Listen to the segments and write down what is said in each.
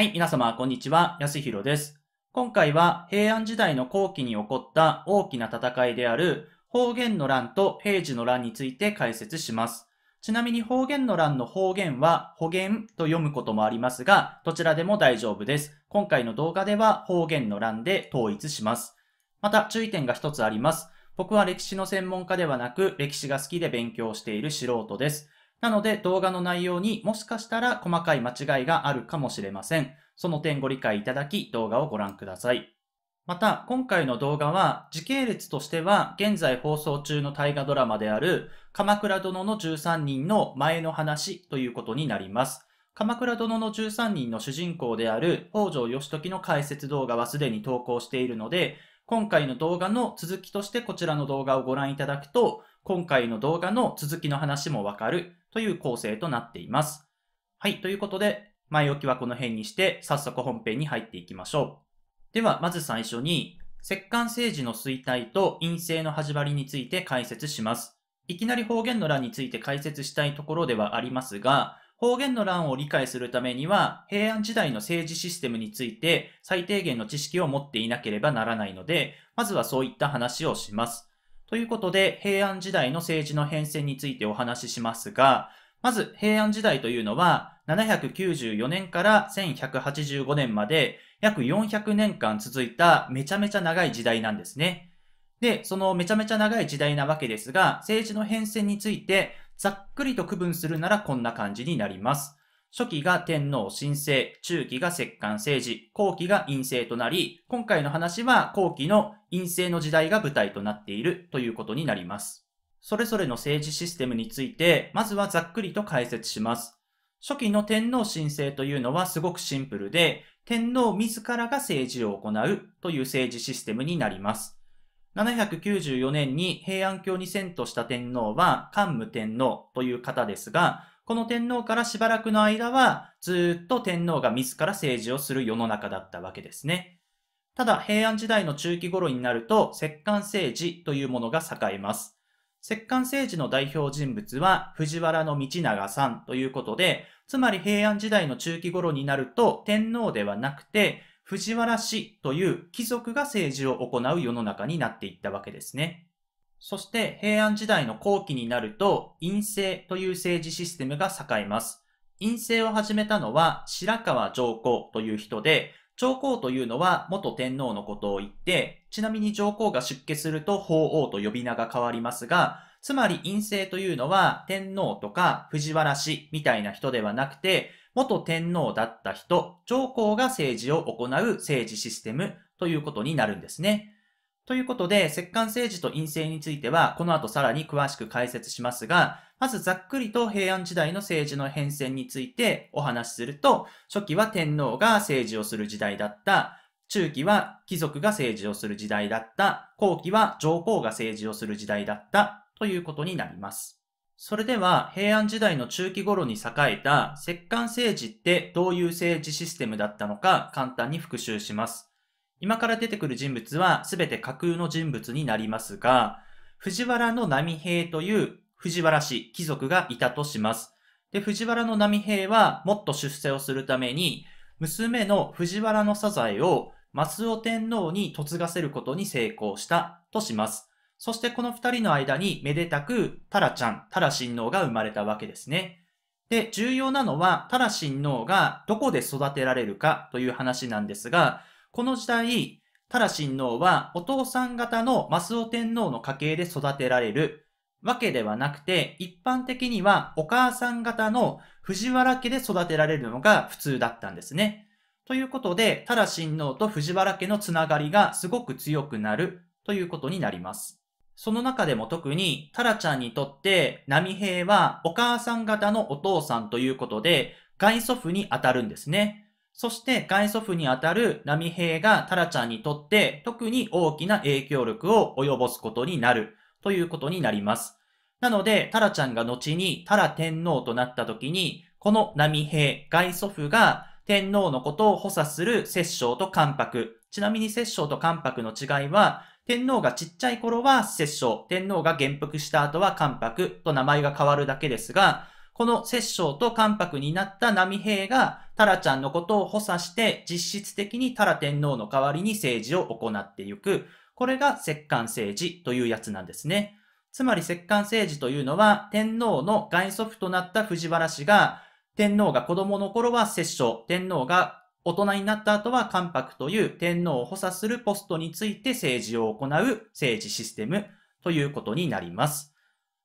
はい、皆様、こんにちは。安弘です。今回は平安時代の後期に起こった大きな戦いである方言の乱と平時の乱について解説します。ちなみに方言の乱の方言は保言と読むこともありますが、どちらでも大丈夫です。今回の動画では方言の乱で統一します。また注意点が一つあります。僕は歴史の専門家ではなく、歴史が好きで勉強している素人です。なので動画の内容にもしかしたら細かい間違いがあるかもしれません。その点ご理解いただき動画をご覧ください。また、今回の動画は時系列としては現在放送中の大河ドラマである鎌倉殿の13人の前の話ということになります。鎌倉殿の13人の主人公である北条義時の解説動画はすでに投稿しているので、今回の動画の続きとしてこちらの動画をご覧いただくと、今回の動画の続きの話もわかるという構成となっています。はい、ということで、前置きはこの辺にして、早速本編に入っていきましょう。では、まず最初に、摂関政治の衰退と陰性の始まりについて解説します。いきなり方言の欄について解説したいところではありますが、方言の欄を理解するためには、平安時代の政治システムについて最低限の知識を持っていなければならないので、まずはそういった話をします。ということで、平安時代の政治の変遷についてお話ししますが、まず平安時代というのは、794年から1185年まで約400年間続いためちゃめちゃ長い時代なんですね。で、そのめちゃめちゃ長い時代なわけですが、政治の変遷についてざっくりと区分するならこんな感じになります。初期が天皇神聖、中期が摂関政治、後期が陰性となり、今回の話は後期の陰性の時代が舞台となっているということになります。それぞれの政治システムについて、まずはざっくりと解説します。初期の天皇神聖というのはすごくシンプルで、天皇自らが政治を行うという政治システムになります。794年に平安京に遷都した天皇は桓武天皇という方ですが、この天皇からしばらくの間は、ずっと天皇が自ら政治をする世の中だったわけですね。ただ、平安時代の中期頃になると、摂関政治というものが栄えます。摂関政治の代表人物は藤原道長さんということで、つまり平安時代の中期頃になると天皇ではなくて藤原氏という貴族が政治を行う世の中になっていったわけですね。そして平安時代の後期になると陰性という政治システムが栄えます。陰性を始めたのは白川上皇という人で、上皇というのは元天皇のことを言って、ちなみに上皇が出家すると法皇と呼び名が変わりますが、つまり陰性というのは天皇とか藤原氏みたいな人ではなくて、元天皇だった人、上皇が政治を行う政治システムということになるんですね。ということで、摂関政治と陰性については、この後さらに詳しく解説しますが、まずざっくりと平安時代の政治の変遷についてお話しすると、初期は天皇が政治をする時代だった、中期は貴族が政治をする時代だった、後期は上皇が政治をする時代だった、ということになります。それでは、平安時代の中期頃に栄えた、摂関政治ってどういう政治システムだったのか簡単に復習します。今から出てくる人物はすべて架空の人物になりますが、藤原の波平という藤原氏、貴族がいたとします。で、藤原の波平はもっと出世をするために、娘の藤原のサザエを松尾天皇に嫁がせることに成功したとします。そしてこの二人の間にめでたく、タラちゃん、タラ神王が生まれたわけですね。で、重要なのは、タラ神王がどこで育てられるかという話なんですが、この時代、タラ親王はお父さん方の増尾天皇の家系で育てられるわけではなくて、一般的にはお母さん方の藤原家で育てられるのが普通だったんですね。ということで、タラ親王と藤原家のつながりがすごく強くなるということになります。その中でも特に、タラちゃんにとって、波平はお母さん方のお父さんということで、外祖父に当たるんですね。そして外祖父にあたる波平がタラちゃんにとって特に大きな影響力を及ぼすことになるということになります。なので、タラちゃんが後にタラ天皇となった時に、この波平、外祖父が天皇のことを補佐する摂政と関白。ちなみに摂政と関白の違いは、天皇がちっちゃい頃は摂政、天皇が元服した後は関白と名前が変わるだけですが、この摂政と関白になった波平が、タラちゃんのことを補佐して、実質的にタラ天皇の代わりに政治を行っていく。これが摂関政治というやつなんですね。つまり摂関政治というのは、天皇の外祖父となった藤原氏が、天皇が子供の頃は摂政、天皇が大人になった後は関白という天皇を補佐するポストについて政治を行う政治システムということになります。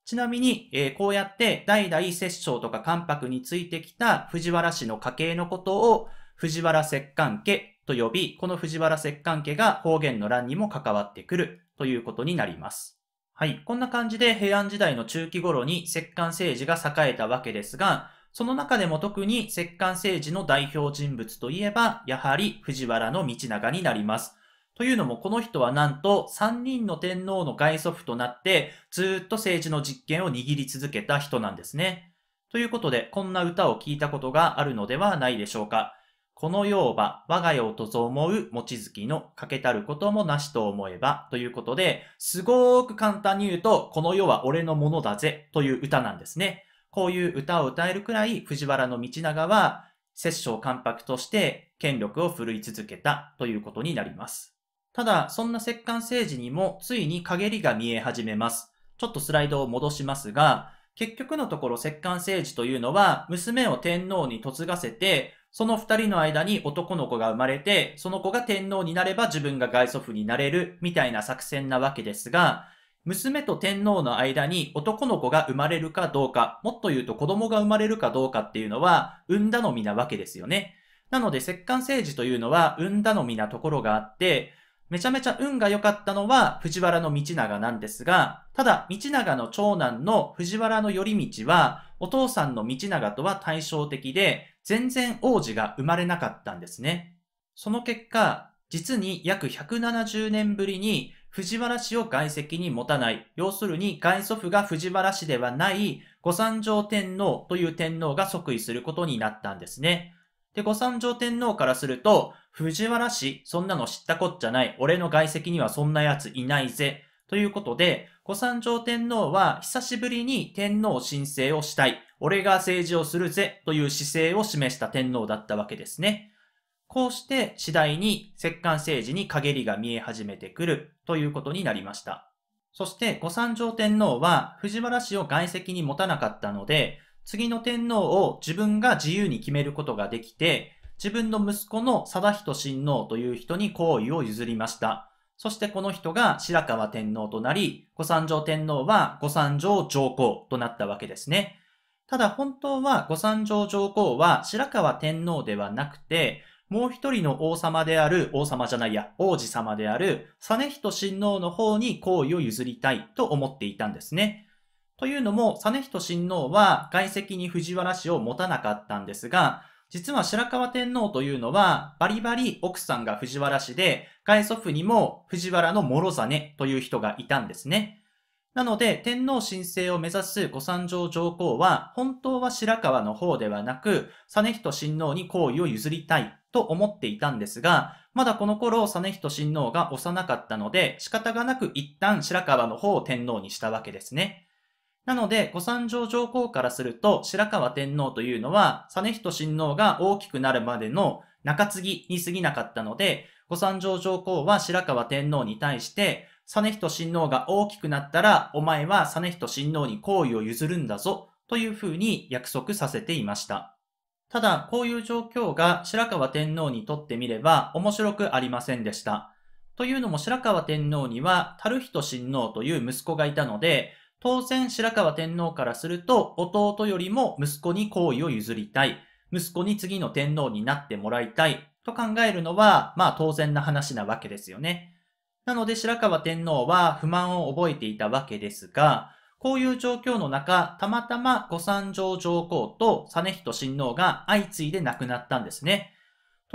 ちなみに、えー、こうやって代々摂政とか関白についてきた藤原氏の家系のことを藤原摂関家と呼び、この藤原摂関家が方言の乱にも関わってくるということになります。はい。こんな感じで平安時代の中期頃に摂関政治が栄えたわけですが、その中でも特に摂関政治の代表人物といえば、やはり藤原道長になります。というのもこの人はなんと3人の天皇の外祖父となってずっと政治の実権を握り続けた人なんですね。ということでこんな歌を聞いたことがあるのではないでしょうか。この世をば我が世とぞ思う望月のかけたることもなしと思えばということで、すごーく簡単に言うと、この世は俺のものだぜという歌なんですね。こういう歌を歌えるくらい藤原道長は摂政関白として権力を振るい続けたということになります。ただ、そんな摂関政治にもついに陰りが見え始めます。ちょっとスライドを戻しますが、結局のところ摂関政治というのは、娘を天皇に嫁がせて、その二人の間に男の子が生まれて、その子が天皇になれば自分が外祖父になれる、みたいな作戦なわけですが、娘と天皇の間に男の子が生まれるかどうか、もっと言うと子供が生まれるかどうかっていうのは、産んだのみなわけですよね。なので、摂関政治というのは、産んだのみなところがあって、めちゃめちゃ運が良かったのは藤原道長なんですが、ただ道長の長男の藤原頼道は、お父さんの道長とは対照的で、全然王子が生まれなかったんですね。その結果、実に約170年ぶりに藤原氏を外籍に持たない、要するに外祖父が藤原氏ではない、御三条天皇という天皇が即位することになったんですね。で、御三条天皇からすると、藤原氏、そんなの知ったこっちゃない。俺の外籍にはそんな奴いないぜ。ということで、御三条天皇は久しぶりに天皇申請をしたい。俺が政治をするぜ。という姿勢を示した天皇だったわけですね。こうして次第に摂関政治に陰りが見え始めてくるということになりました。そして、御三条天皇は藤原氏を外籍に持たなかったので、次の天皇を自分が自由に決めることができて、自分の息子の貞仁親王という人に好意を譲りました。そしてこの人が白河天皇となり、御三条天皇は御三条上皇となったわけですね。ただ本当は御三条上皇は白河天皇ではなくて、もう一人の王様である、王様じゃないや、王子様である、実仁親王の方に好意を譲りたいと思っていたんですね。というのも、実仁親王は外籍に藤原氏を持たなかったんですが、実は白河天皇というのは、バリバリ奥さんが藤原氏で、外祖父にも藤原の諸実という人がいたんですね。なので、天皇申請を目指す御三条上皇は、本当は白河の方ではなく、実仁親王に好意を譲りたいと思っていたんですが、まだこの頃、実仁親王が幼かったので、仕方がなく一旦白河の方を天皇にしたわけですね。なので、ご参上上皇からすると、白河天皇というのは、ヒト親王が大きくなるまでの中継ぎに過ぎなかったので、ご参上上皇は白河天皇に対して、ヒト親王が大きくなったら、お前はヒト親王に好意を譲るんだぞ、というふうに約束させていました。ただ、こういう状況が白河天皇にとってみれば面白くありませんでした。というのも白河天皇には、ヒ人親王という息子がいたので、当然白河天皇からすると弟よりも息子に好意を譲りたい。息子に次の天皇になってもらいたいと考えるのは、まあ当然な話なわけですよね。なので白河天皇は不満を覚えていたわけですが、こういう状況の中、たまたま御三条上皇と実仁親王が相次いで亡くなったんですね。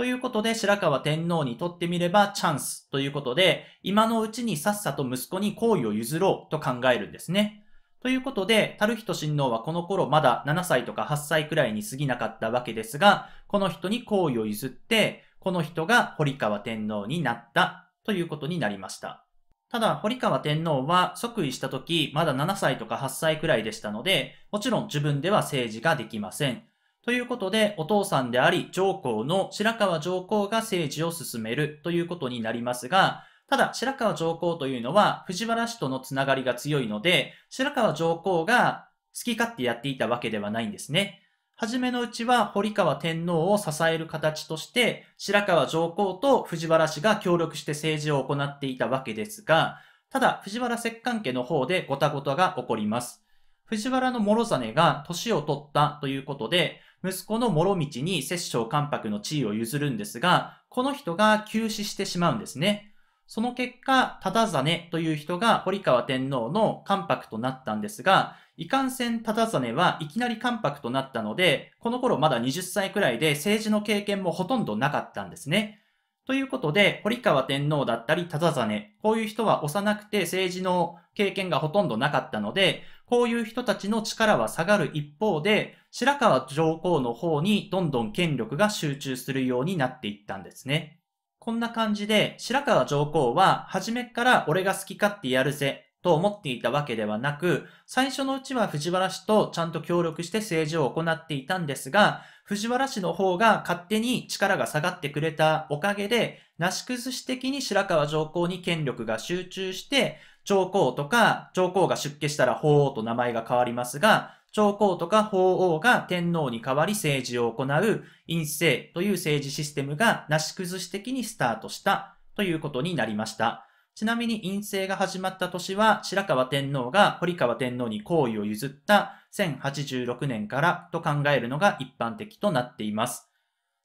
ということで、白河天皇にとってみればチャンスということで、今のうちにさっさと息子に好意を譲ろうと考えるんですね。ということで、樽人親王はこの頃まだ7歳とか8歳くらいに過ぎなかったわけですが、この人に好意を譲って、この人が堀川天皇になったということになりました。ただ、堀川天皇は即位した時、まだ7歳とか8歳くらいでしたので、もちろん自分では政治ができません。ということで、お父さんであり、上皇の白川上皇が政治を進めるということになりますが、ただ、白川上皇というのは藤原氏とのつながりが強いので、白川上皇が好き勝手やっていたわけではないんですね。はじめのうちは堀川天皇を支える形として、白川上皇と藤原氏が協力して政治を行っていたわけですが、ただ、藤原摂関家の方でごたごたが起こります。藤原の諸実が年を取ったということで、息子の諸道に摂政関白の地位を譲るんですが、この人が急死してしまうんですね。その結果、忠真という人が堀川天皇の関白となったんですが、いかんせん忠真はいきなり関白となったので、この頃まだ20歳くらいで政治の経験もほとんどなかったんですね。ということで、堀川天皇だったり、忠真、こういう人は幼くて政治の経験がほとんどなかったので、こういう人たちの力は下がる一方で、白川上皇の方にどんどん権力が集中するようになっていったんですね。こんな感じで、白川上皇は、初めから俺が好き勝手やるぜ、と思っていたわけではなく、最初のうちは藤原氏とちゃんと協力して政治を行っていたんですが、藤原氏の方が勝手に力が下がってくれたおかげで、なし崩し的に白河上皇に権力が集中して、上皇とか、上皇が出家したら法王と名前が変わりますが、上皇とか法皇が天皇に代わり政治を行う陰性という政治システムがなし崩し的にスタートしたということになりました。ちなみに陰性が始まった年は白河天皇が堀川天皇に好意を譲った1086年からと考えるのが一般的となっています。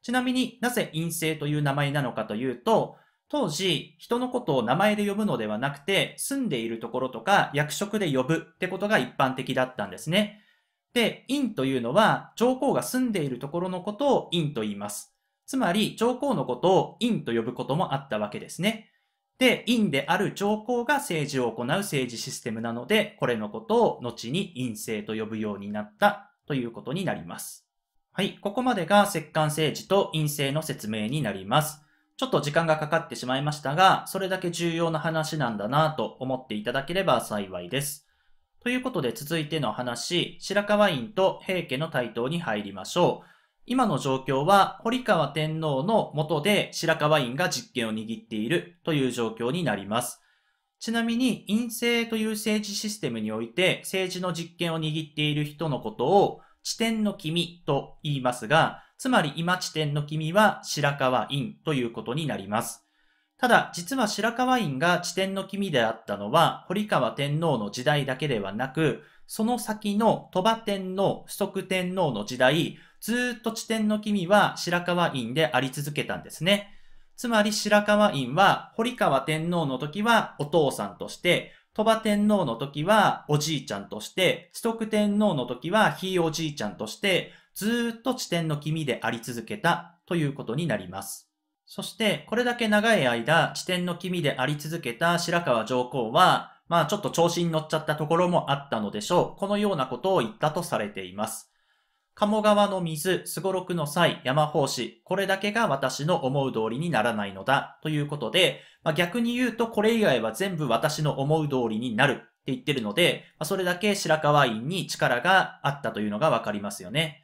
ちなみになぜ陰性という名前なのかというと、当時、人のことを名前で呼ぶのではなくて、住んでいるところとか役職で呼ぶってことが一般的だったんですね。で、陰というのは、上皇が住んでいるところのことを陰と言います。つまり、上皇のことを陰と呼ぶこともあったわけですね。で、陰である兆候が政治を行う政治システムなので、これのことを後に陰性と呼ぶようになったということになります。はい、ここまでが摂関政治と陰性の説明になります。ちょっと時間がかかってしまいましたが、それだけ重要な話なんだなと思っていただければ幸いです。ということで続いての話、白河院と平家の台頭に入りましょう。今の状況は堀川天皇の下で白河院が実権を握っているという状況になります。ちなみに陰性という政治システムにおいて政治の実権を握っている人のことを地点の君と言いますが、つまり今地点の君は白河院ということになります。ただ、実は白河院が地点の君であったのは、堀川天皇の時代だけではなく、その先の鳥羽天皇、四徳天皇の時代、ずっと地点の君は白河院であり続けたんですね。つまり白河院は、堀川天皇の時はお父さんとして、鳥羽天皇の時はおじいちゃんとして、四徳天皇の時はひいおじいちゃんとして、ずっと地点の君であり続けたということになります。そして、これだけ長い間、地点の君であり続けた白川上皇は、まあちょっと調子に乗っちゃったところもあったのでしょう。このようなことを言ったとされています。鴨川の水、すごろくの際、山法師、これだけが私の思う通りにならないのだ、ということで、まあ、逆に言うとこれ以外は全部私の思う通りになるって言ってるので、まあ、それだけ白河院に力があったというのがわかりますよね。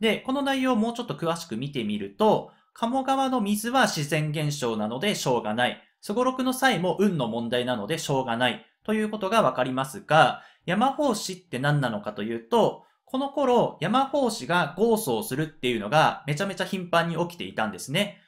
で、この内容をもうちょっと詳しく見てみると、鴨川の水は自然現象なのでしょうがない。すごろくの際も運の問題なのでしょうがないということがわかりますが、山法師って何なのかというと、この頃、山法師が豪をするっていうのがめちゃめちゃ頻繁に起きていたんですね。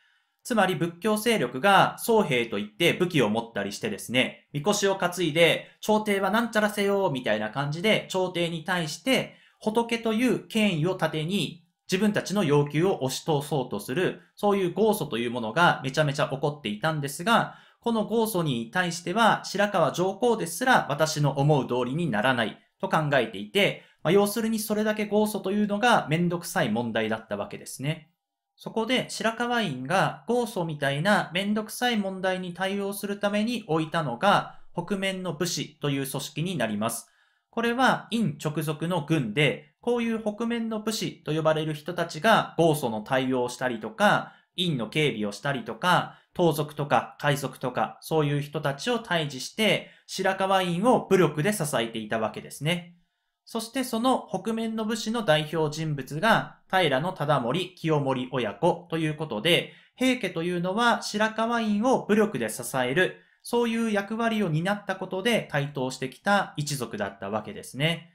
つまり仏教勢力が僧兵といって武器を持ったりしてですね、みこしを担いで、朝廷はなんちゃらせよ、みたいな感じで朝廷に対して仏という権威を盾に自分たちの要求を押し通そうとする、そういう合訴というものがめちゃめちゃ起こっていたんですが、この豪祖に対しては、白川上皇ですら私の思う通りにならないと考えていて、まあ、要するにそれだけ豪祖というのがめんどくさい問題だったわけですね。そこで白河院が豪祖みたいなめんどくさい問題に対応するために置いたのが、北面の武士という組織になります。これは院直属の軍で、こういう北面の武士と呼ばれる人たちが豪祖の対応をしたりとか、院の警備をしたりとか、盗賊とか海賊とか、そういう人たちを退治して、白河院を武力で支えていたわけですね。そしてその北面の武士の代表人物が平の忠盛、清盛親子ということで、平家というのは白河院を武力で支える、そういう役割を担ったことで台頭してきた一族だったわけですね。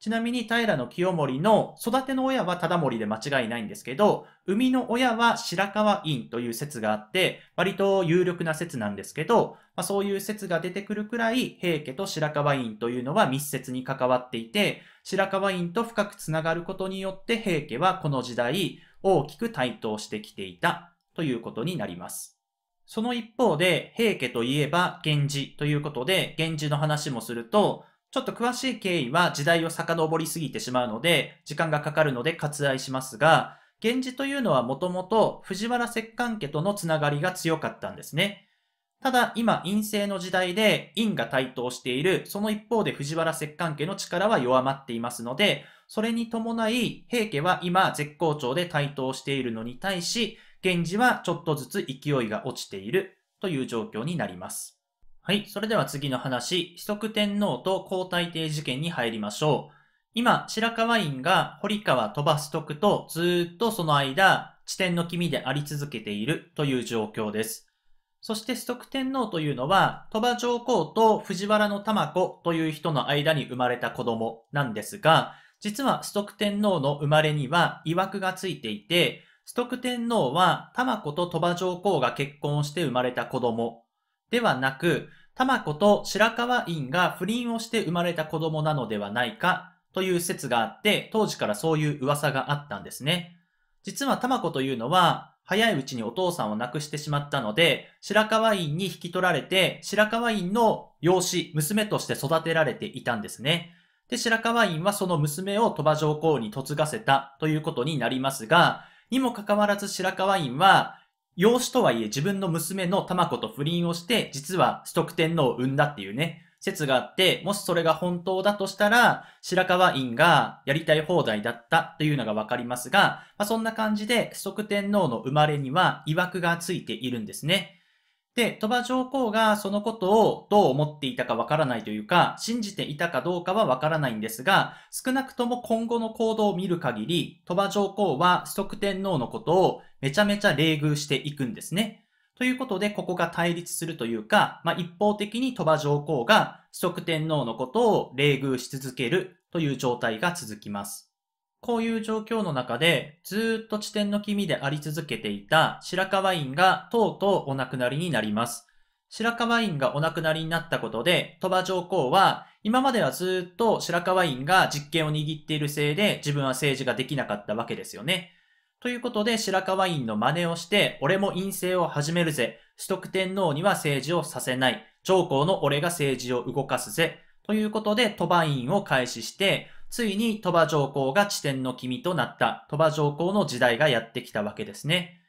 ちなみに平清盛の育ての親は忠盛で間違いないんですけど、生みの親は白河院という説があって、割と有力な説なんですけど、まあ、そういう説が出てくるくらい、平家と白河院というのは密接に関わっていて、白河院と深くつながることによって平家はこの時代大きく台頭してきていたということになります。その一方で、平家といえば源氏ということで、源氏の話もすると、ちょっと詳しい経緯は時代を遡りすぎてしまうので、時間がかかるので割愛しますが、源氏というのはもともと藤原摂関家とのつながりが強かったんですね。ただ今陰性の時代で陰が台頭している、その一方で藤原摂関家の力は弱まっていますので、それに伴い平家は今絶好調で台頭しているのに対し、源氏はちょっとずつ勢いが落ちているという状況になります。はい。それでは次の話、四足天皇と皇太帝事件に入りましょう。今、白河院が堀川飛ばす徳とずっとその間、地点の君であり続けているという状況です。そして、ストク天皇というのは、鳥羽上皇と藤原の玉子という人の間に生まれた子供なんですが、実はストク天皇の生まれには曰くがついていて、ストク天皇は玉子と鳥羽上皇が結婚して生まれた子供ではなく、玉子と白川院が不倫をして生まれた子供なのではないかという説があって、当時からそういう噂があったんですね。実は玉子というのは、早いうちにお父さんを亡くしてしまったので、白川院に引き取られて、白川院の養子、娘として育てられていたんですね。で、白川院はその娘を鳥羽上皇に嫁がせたということになりますが、にもかかわらず白川院は、養子とはいえ自分の娘の玉子と不倫をして、実は既徳天皇を産んだっていうね、説があって、もしそれが本当だとしたら、白河院がやりたい放題だったというのがわかりますが、まあ、そんな感じで、既徳天皇の生まれには曰くがついているんですね。で、鳥羽上皇がそのことをどう思っていたかわからないというか、信じていたかどうかはわからないんですが、少なくとも今後の行動を見る限り、鳥羽上皇は崇徳天皇のことをめちゃめちゃ冷遇していくんですね。ということで、ここが対立するというか、まあ、一方的に鳥羽上皇が崇徳天皇のことを冷遇し続けるという状態が続きます。こういう状況の中で、ずっと地点の君であり続けていた白河院がとうとうお亡くなりになります。白河院がお亡くなりになったことで、鳥羽上皇は、今まではずっと白河院が実権を握っているせいで、自分は政治ができなかったわけですよね。ということで、白河院の真似をして、俺も陰性を始めるぜ。取得天皇には政治をさせない。上皇の俺が政治を動かすぜ。ということで、鳥羽院を開始して、ついに鳥羽上皇が地点の君となった鳥羽上皇の時代がやってきたわけですね。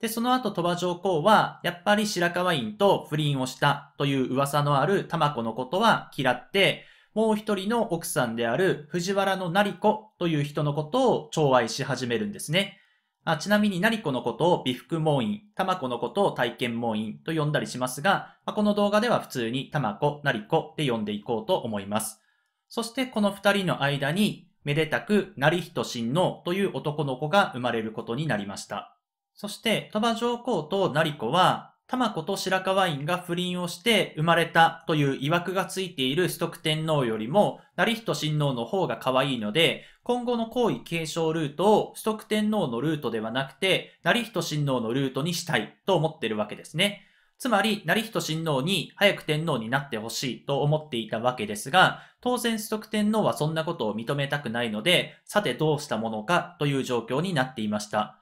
で、その後鳥羽上皇は、やっぱり白河院と不倫をしたという噂のある玉子のことは嫌って、もう一人の奥さんである藤原の成子という人のことを寵愛し始めるんですね。あちなみに成子のことを美福門院、玉子のことを体験門院と呼んだりしますが、まあ、この動画では普通に玉子、成子で呼んでいこうと思います。そしてこの二人の間に、めでたく、成人親王という男の子が生まれることになりました。そして、鳥羽上皇と成子は、玉子と白河院が不倫をして生まれたという曰くがついている四徳天皇よりも、成人親王の方が可愛いので、今後の皇位継承ルートを四徳天皇のルートではなくて、成人親王のルートにしたいと思ってるわけですね。つまり、成人親王に早く天皇になってほしいと思っていたわけですが、当然崇徳天皇はそんなことを認めたくないので、さてどうしたものかという状況になっていました。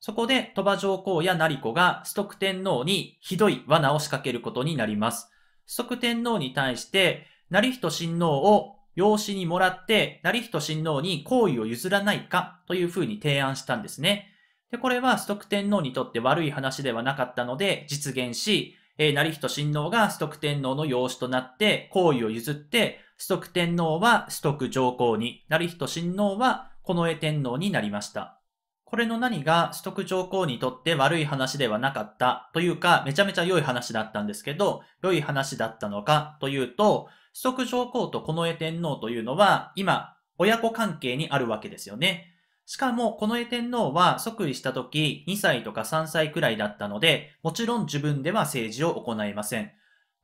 そこで鳥羽上皇や成子が崇徳天皇にひどい罠を仕掛けることになります。崇徳天皇に対して、成人親王を養子にもらって、成人親王に好意を譲らないかというふうに提案したんですね。で、これは崇徳天皇にとって悪い話ではなかったので実現し、えー、成人親王が崇徳天皇の養子となって皇位を譲って、崇徳天皇は崇徳上皇に、成人親王は近衛天皇になりました。これの何が崇徳上皇にとって悪い話ではなかったというか、めちゃめちゃ良い話だったんですけど、良い話だったのかというと、崇徳上皇と近衛天皇というのは、今、親子関係にあるわけですよね。しかも、この絵天皇は即位した時、2歳とか3歳くらいだったので、もちろん自分では政治を行いません。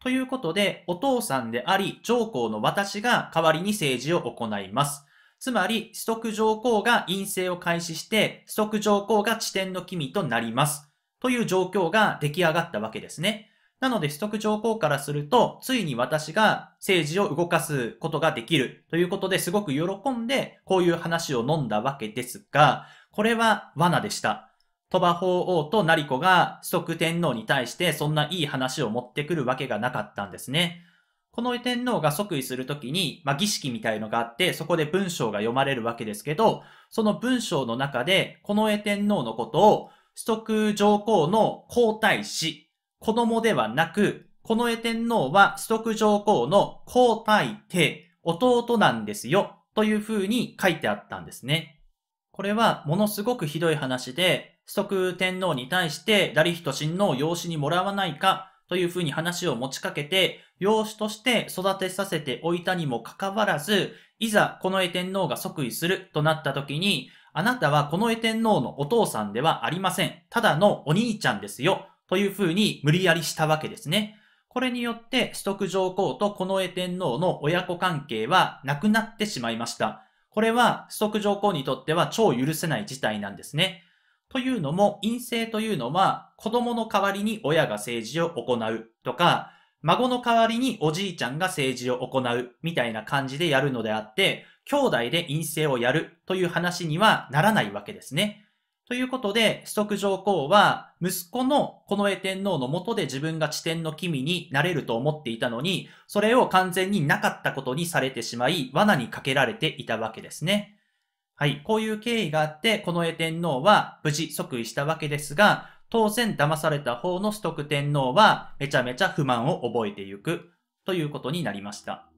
ということで、お父さんであり、上皇の私が代わりに政治を行います。つまり、ストク上皇が陰性を開始して、ストク上皇が地点の君となります。という状況が出来上がったわけですね。なので、取得上皇からすると、ついに私が政治を動かすことができるということですごく喜んで、こういう話を飲んだわけですが、これは罠でした。鳥羽法王と成子が取得天皇に対してそんないい話を持ってくるわけがなかったんですね。この天皇が即位するときに、まあ、儀式みたいのがあって、そこで文章が読まれるわけですけど、その文章の中で、この絵天皇のことを、取得上皇の皇太子子供ではなく、この絵天皇は四徳上皇の皇太帝、弟なんですよ、という風に書いてあったんですね。これはものすごくひどい話で、四徳天皇に対して誰人親王を養子にもらわないかというふうに話を持ちかけて、養子として育てさせておいたにもかかわらず、いざこの絵天皇が即位するとなった時に、あなたはこの絵天皇のお父さんではありません。ただのお兄ちゃんですよ。というふうに無理やりしたわけですね。これによって四ク上皇と近衛天皇の親子関係はなくなってしまいました。これは四ク上皇にとっては超許せない事態なんですね。というのも、陰性というのは子供の代わりに親が政治を行うとか、孫の代わりにおじいちゃんが政治を行うみたいな感じでやるのであって、兄弟で陰性をやるという話にはならないわけですね。ということで、崇徳上皇は、息子の近衛天皇の下で自分が地点の君になれると思っていたのに、それを完全になかったことにされてしまい、罠にかけられていたわけですね。はい、こういう経緯があって、近衛天皇は無事即位したわけですが、当然騙された方の崇徳天皇は、めちゃめちゃ不満を覚えていく、ということになりました。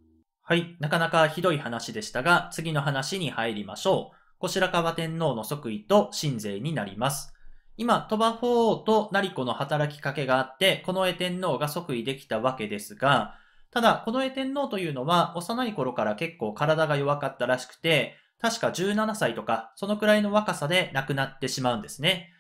はい、なかなかひどい話でしたが、次の話に入りましょう。後白河天皇の即位と神勢になります。今、鳥羽法皇と成子の働きかけがあって、近衛天皇が即位できたわけですが、ただ、近衛天皇というのは幼い頃から結構体が弱かったらしくて、確か17歳とか、そのくらいの若さで亡くなってしまうんですね。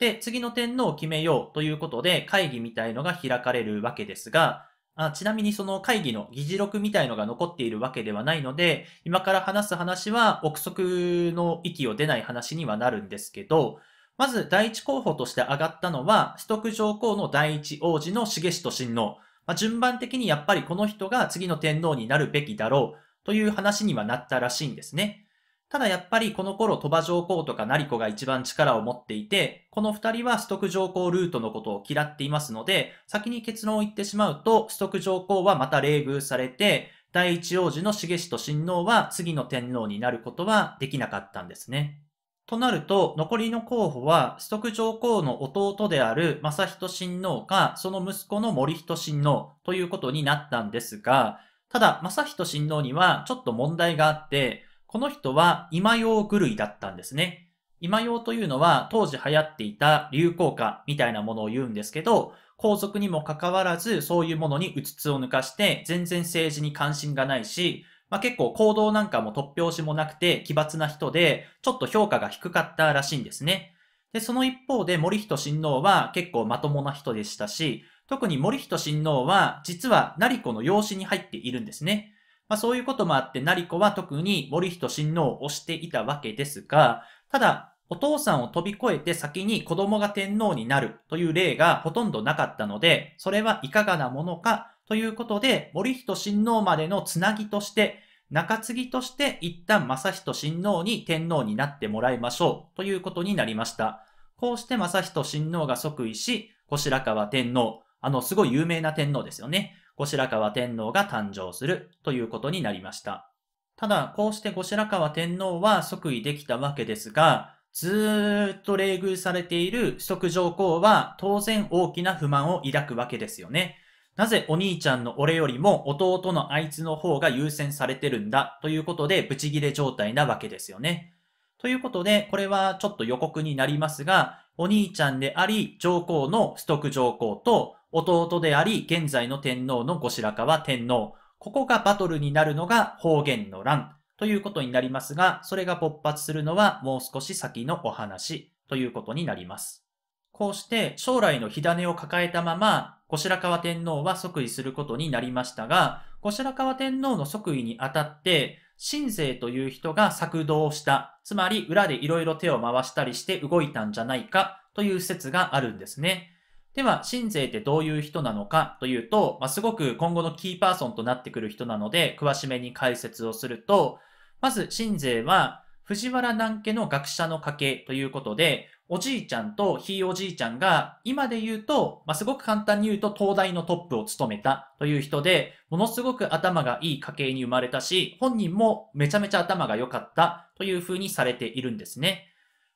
で、次の天皇を決めようということで会議みたいのが開かれるわけですが、あちなみにその会議の議事録みたいのが残っているわけではないので、今から話す話は憶測の域を出ない話にはなるんですけど、まず第一候補として挙がったのは、取得上皇の第一王子の重と親王。まあ、順番的にやっぱりこの人が次の天皇になるべきだろうという話にはなったらしいんですね。ただやっぱりこの頃鳥羽上皇とか成子が一番力を持っていて、この二人は取得上皇ルートのことを嫌っていますので、先に結論を言ってしまうと、取得上皇はまた冷遇されて、第一王子の重氏と親王は次の天皇になることはできなかったんですね。となると、残りの候補は、取得上皇の弟である正人親王か、その息子の森人親王ということになったんですが、ただ、正人親王にはちょっと問題があって、この人は今用狂いだったんですね。今用というのは当時流行っていた流行歌みたいなものを言うんですけど、皇族にもかかわらずそういうものにうつつを抜かして全然政治に関心がないし、まあ、結構行動なんかも突拍子もなくて奇抜な人で、ちょっと評価が低かったらしいんですね。で、その一方で森人親王は結構まともな人でしたし、特に森人親王は実は成子の養子に入っているんですね。まあ、そういうこともあって、成子は特に森人親王を推していたわけですが、ただ、お父さんを飛び越えて先に子供が天皇になるという例がほとんどなかったので、それはいかがなものかということで、森人親王までのつなぎとして、中継ぎとして一旦正人親王に天皇になってもらいましょうということになりました。こうして正人親王が即位し、後白河天皇、あの、すごい有名な天皇ですよね。後白河天皇が誕生するということになりました。ただ、こうして後白河天皇は即位できたわけですが、ずっと冷遇されている取得上皇は当然大きな不満を抱くわけですよね。なぜお兄ちゃんの俺よりも弟のあいつの方が優先されてるんだということでブチギレ状態なわけですよね。ということで、これはちょっと予告になりますが、お兄ちゃんであり上皇の不徳上皇と弟であり、現在の天皇の後白河天皇。ここがバトルになるのが方言の乱ということになりますが、それが勃発するのはもう少し先のお話ということになります。こうして将来の火種を抱えたまま、後白河天皇は即位することになりましたが、後白河天皇の即位にあたって、新税という人が作動した、つまり裏で色々手を回したりして動いたんじゃないかという説があるんですね。では、新税ってどういう人なのかというと、まあ、すごく今後のキーパーソンとなってくる人なので、詳しめに解説をすると、まず、新税は、藤原南家の学者の家系ということで、おじいちゃんとひいおじいちゃんが、今で言うと、まあ、すごく簡単に言うと、東大のトップを務めたという人で、ものすごく頭がいい家系に生まれたし、本人もめちゃめちゃ頭が良かったというふうにされているんですね。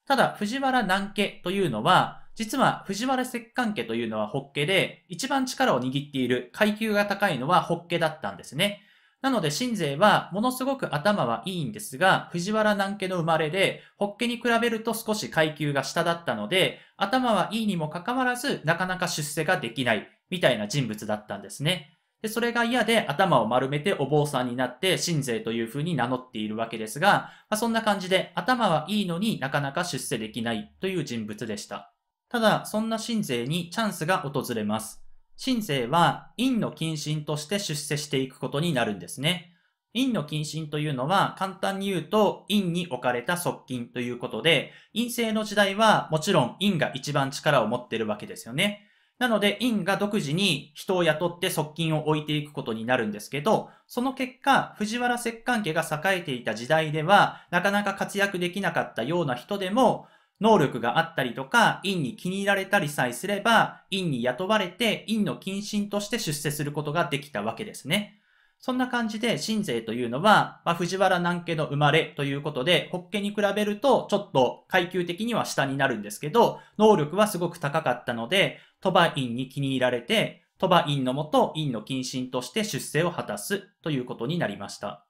ただ、藤原南家というのは、実は藤原摂関家というのはホッケで、一番力を握っている階級が高いのはホッケだったんですね。なので、新税はものすごく頭はいいんですが、藤原南家の生まれで、ホッケに比べると少し階級が下だったので、頭はいいにもかかわらず、なかなか出世ができない、みたいな人物だったんですね。で、それが嫌で頭を丸めてお坊さんになって、新税という風に名乗っているわけですが、まあ、そんな感じで頭はいいのになかなか出世できないという人物でした。ただ、そんな神税にチャンスが訪れます。神税は、陰の近親として出世していくことになるんですね。陰の近親というのは、簡単に言うと、院に置かれた側近ということで、陰性の時代は、もちろん陰が一番力を持ってるわけですよね。なので、陰が独自に人を雇って側近を置いていくことになるんですけど、その結果、藤原摂関家が栄えていた時代では、なかなか活躍できなかったような人でも、能力があったりとか、院に気に入られたりさえすれば、院に雇われて、院の近親として出世することができたわけですね。そんな感じで、新税というのは、まあ、藤原南家の生まれということで、ホッケに比べると、ちょっと階級的には下になるんですけど、能力はすごく高かったので、鳥羽院に気に入られて、鳥羽院のもと、院の近親として出世を果たすということになりました。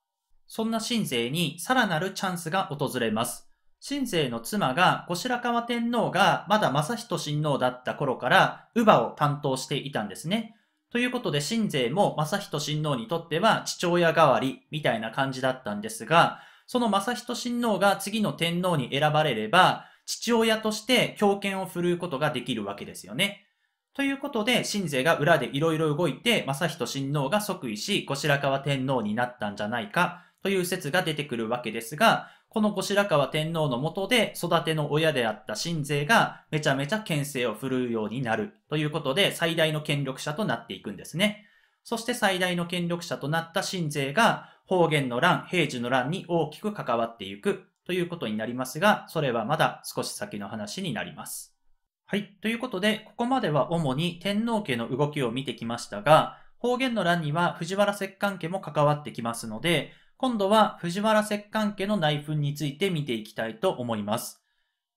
そんな新税にさらなるチャンスが訪れます。新税の妻が、後白河天皇がまだ正仁親王だった頃から、乳母を担当していたんですね。ということで、新税も正仁親王にとっては父親代わりみたいな感じだったんですが、その正仁親王が次の天皇に選ばれれば、父親として強権を振るうことができるわけですよね。ということで、新税が裏で色々動いて、正仁親王が即位し、後白河天皇になったんじゃないかという説が出てくるわけですが、この後白河天皇の下で育ての親であった新税がめちゃめちゃ牽制を振るうようになるということで最大の権力者となっていくんですね。そして最大の権力者となった新税が方言の乱、平時の乱に大きく関わっていくということになりますが、それはまだ少し先の話になります。はい。ということで、ここまでは主に天皇家の動きを見てきましたが、方言の乱には藤原摂関家も関わってきますので、今度は藤原摂関家の内紛について見ていきたいと思います。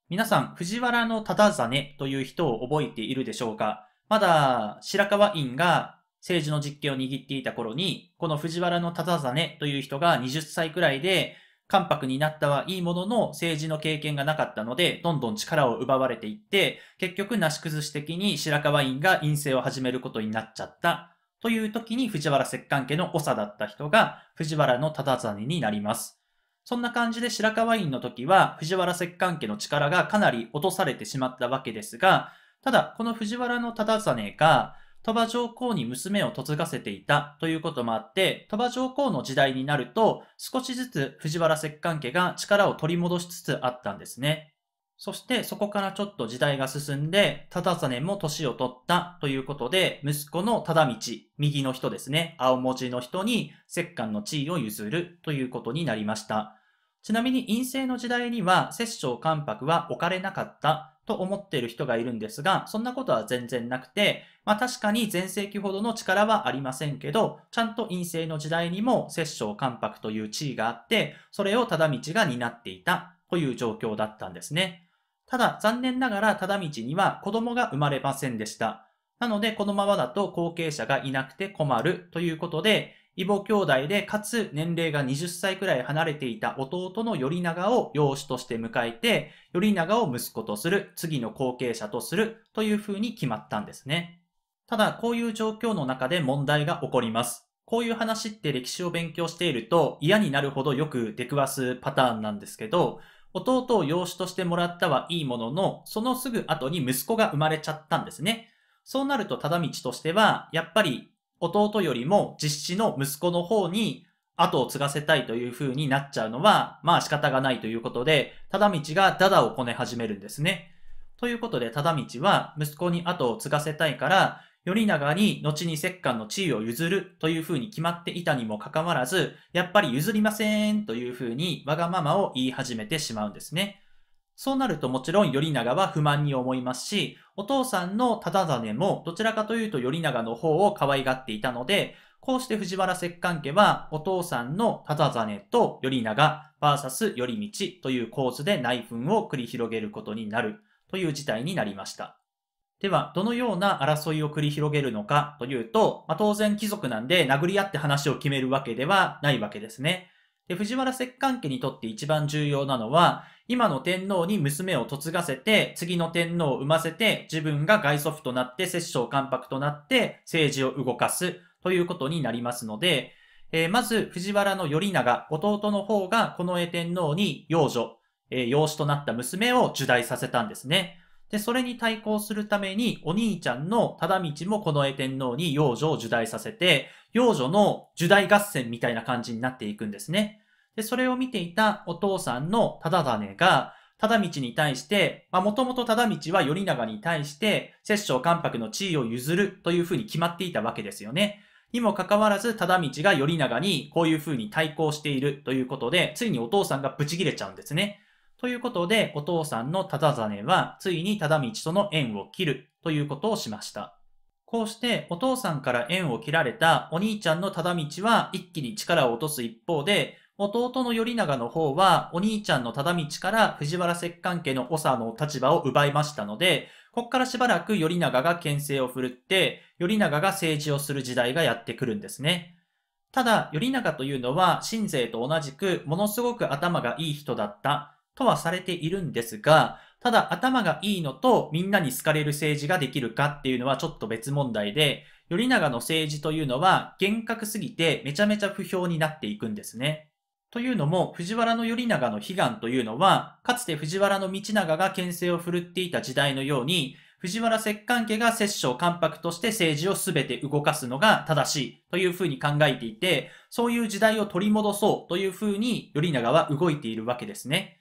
皆さん、藤原の忠真という人を覚えているでしょうかまだ、白河院が政治の実権を握っていた頃に、この藤原の忠真という人が20歳くらいで、関白になったはいいものの政治の経験がなかったので、どんどん力を奪われていって、結局なし崩し的に白河院が院政を始めることになっちゃったという時に藤原摂関家の長だった人が藤原の忠真になります。そんな感じで白河院の時は藤原摂関家の力がかなり落とされてしまったわけですが、ただこの藤原の忠真が鳥羽上皇に娘を嫁がせていたということもあって、鳥羽上皇の時代になると少しずつ藤原摂関家が力を取り戻しつつあったんですね。そしてそこからちょっと時代が進んで、忠実も年を取ったということで、息子の忠道、右の人ですね、青文字の人に摂関の地位を譲るということになりました。ちなみに陰性の時代には摂政関白は置かれなかったと思っている人がいるんですが、そんなことは全然なくて、まあ確かに前世紀ほどの力はありませんけど、ちゃんと陰性の時代にも摂政関白という地位があって、それを忠道が担っていたという状況だったんですね。ただ、残念ながら忠道には子供が生まれませんでした。なので、このままだと後継者がいなくて困るということで、異母兄弟で、かつ年齢が20歳くらい離れていた弟の頼長を養子として迎えて、頼長を息子とする、次の後継者とするというふうに決まったんですね。ただ、こういう状況の中で問題が起こります。こういう話って歴史を勉強していると嫌になるほどよく出くわすパターンなんですけど、弟を養子としてもらったはいいものの、そのすぐ後に息子が生まれちゃったんですね。そうなると、ただ道としては、やっぱり弟よりも実子の息子の方に後を継がせたいという風になっちゃうのは、まあ仕方がないということで、ただ道がダダをこね始めるんですね。ということで、ただ道は息子に後を継がせたいから、頼長に後に摂関の地位を譲るというふうに決まっていたにもかかわらず、やっぱり譲りませんというふうにわがままを言い始めてしまうんですね。そうなるともちろん頼長は不満に思いますし、お父さんの忠実もどちらかというと頼長の方を可愛がっていたので、こうして藤原摂関家はお父さんの忠実と頼長 VS 頼道という構図で内紛を繰り広げることになるという事態になりました。では、どのような争いを繰り広げるのかというと、まあ、当然貴族なんで殴り合って話を決めるわけではないわけですね。で、藤原摂関家にとって一番重要なのは、今の天皇に娘を嫁がせて、次の天皇を産ませて、自分が外祖父となって、摂政関白となって、政治を動かすということになりますので、えー、まず藤原の頼長、弟の方がこの絵天皇に養女、えー、養子となった娘を受代させたんですね。で、それに対抗するために、お兄ちゃんの忠道も近衛天皇に幼女を受代させて、幼女の受代合戦みたいな感じになっていくんですね。で、それを見ていたお父さんの忠種が、忠道に対して、まあ、もともと忠道は頼長に対して、摂政関白の地位を譲るというふうに決まっていたわけですよね。にもかかわらず、忠道が頼長にこういうふうに対抗しているということで、ついにお父さんがブチ切れちゃうんですね。ということで、お父さんの忠実は、ついに忠道との縁を切るということをしました。こうして、お父さんから縁を切られたお兄ちゃんの忠道は一気に力を落とす一方で、弟の頼長の方は、お兄ちゃんの忠道から藤原摂関家の長の立場を奪いましたので、こっからしばらく頼長が牽制を振るって、頼長が政治をする時代がやってくるんですね。ただ、頼長というのは、新勢と同じく、ものすごく頭がいい人だった。とはされているんですが、ただ頭がいいのとみんなに好かれる政治ができるかっていうのはちょっと別問題で、頼長の政治というのは厳格すぎてめちゃめちゃ不評になっていくんですね。というのも、藤原頼長の悲願というのは、かつて藤原道長が牽制を振るっていた時代のように、藤原摂関家が摂政関白として政治を全て動かすのが正しいというふうに考えていて、そういう時代を取り戻そうというふうに頼長は動いているわけですね。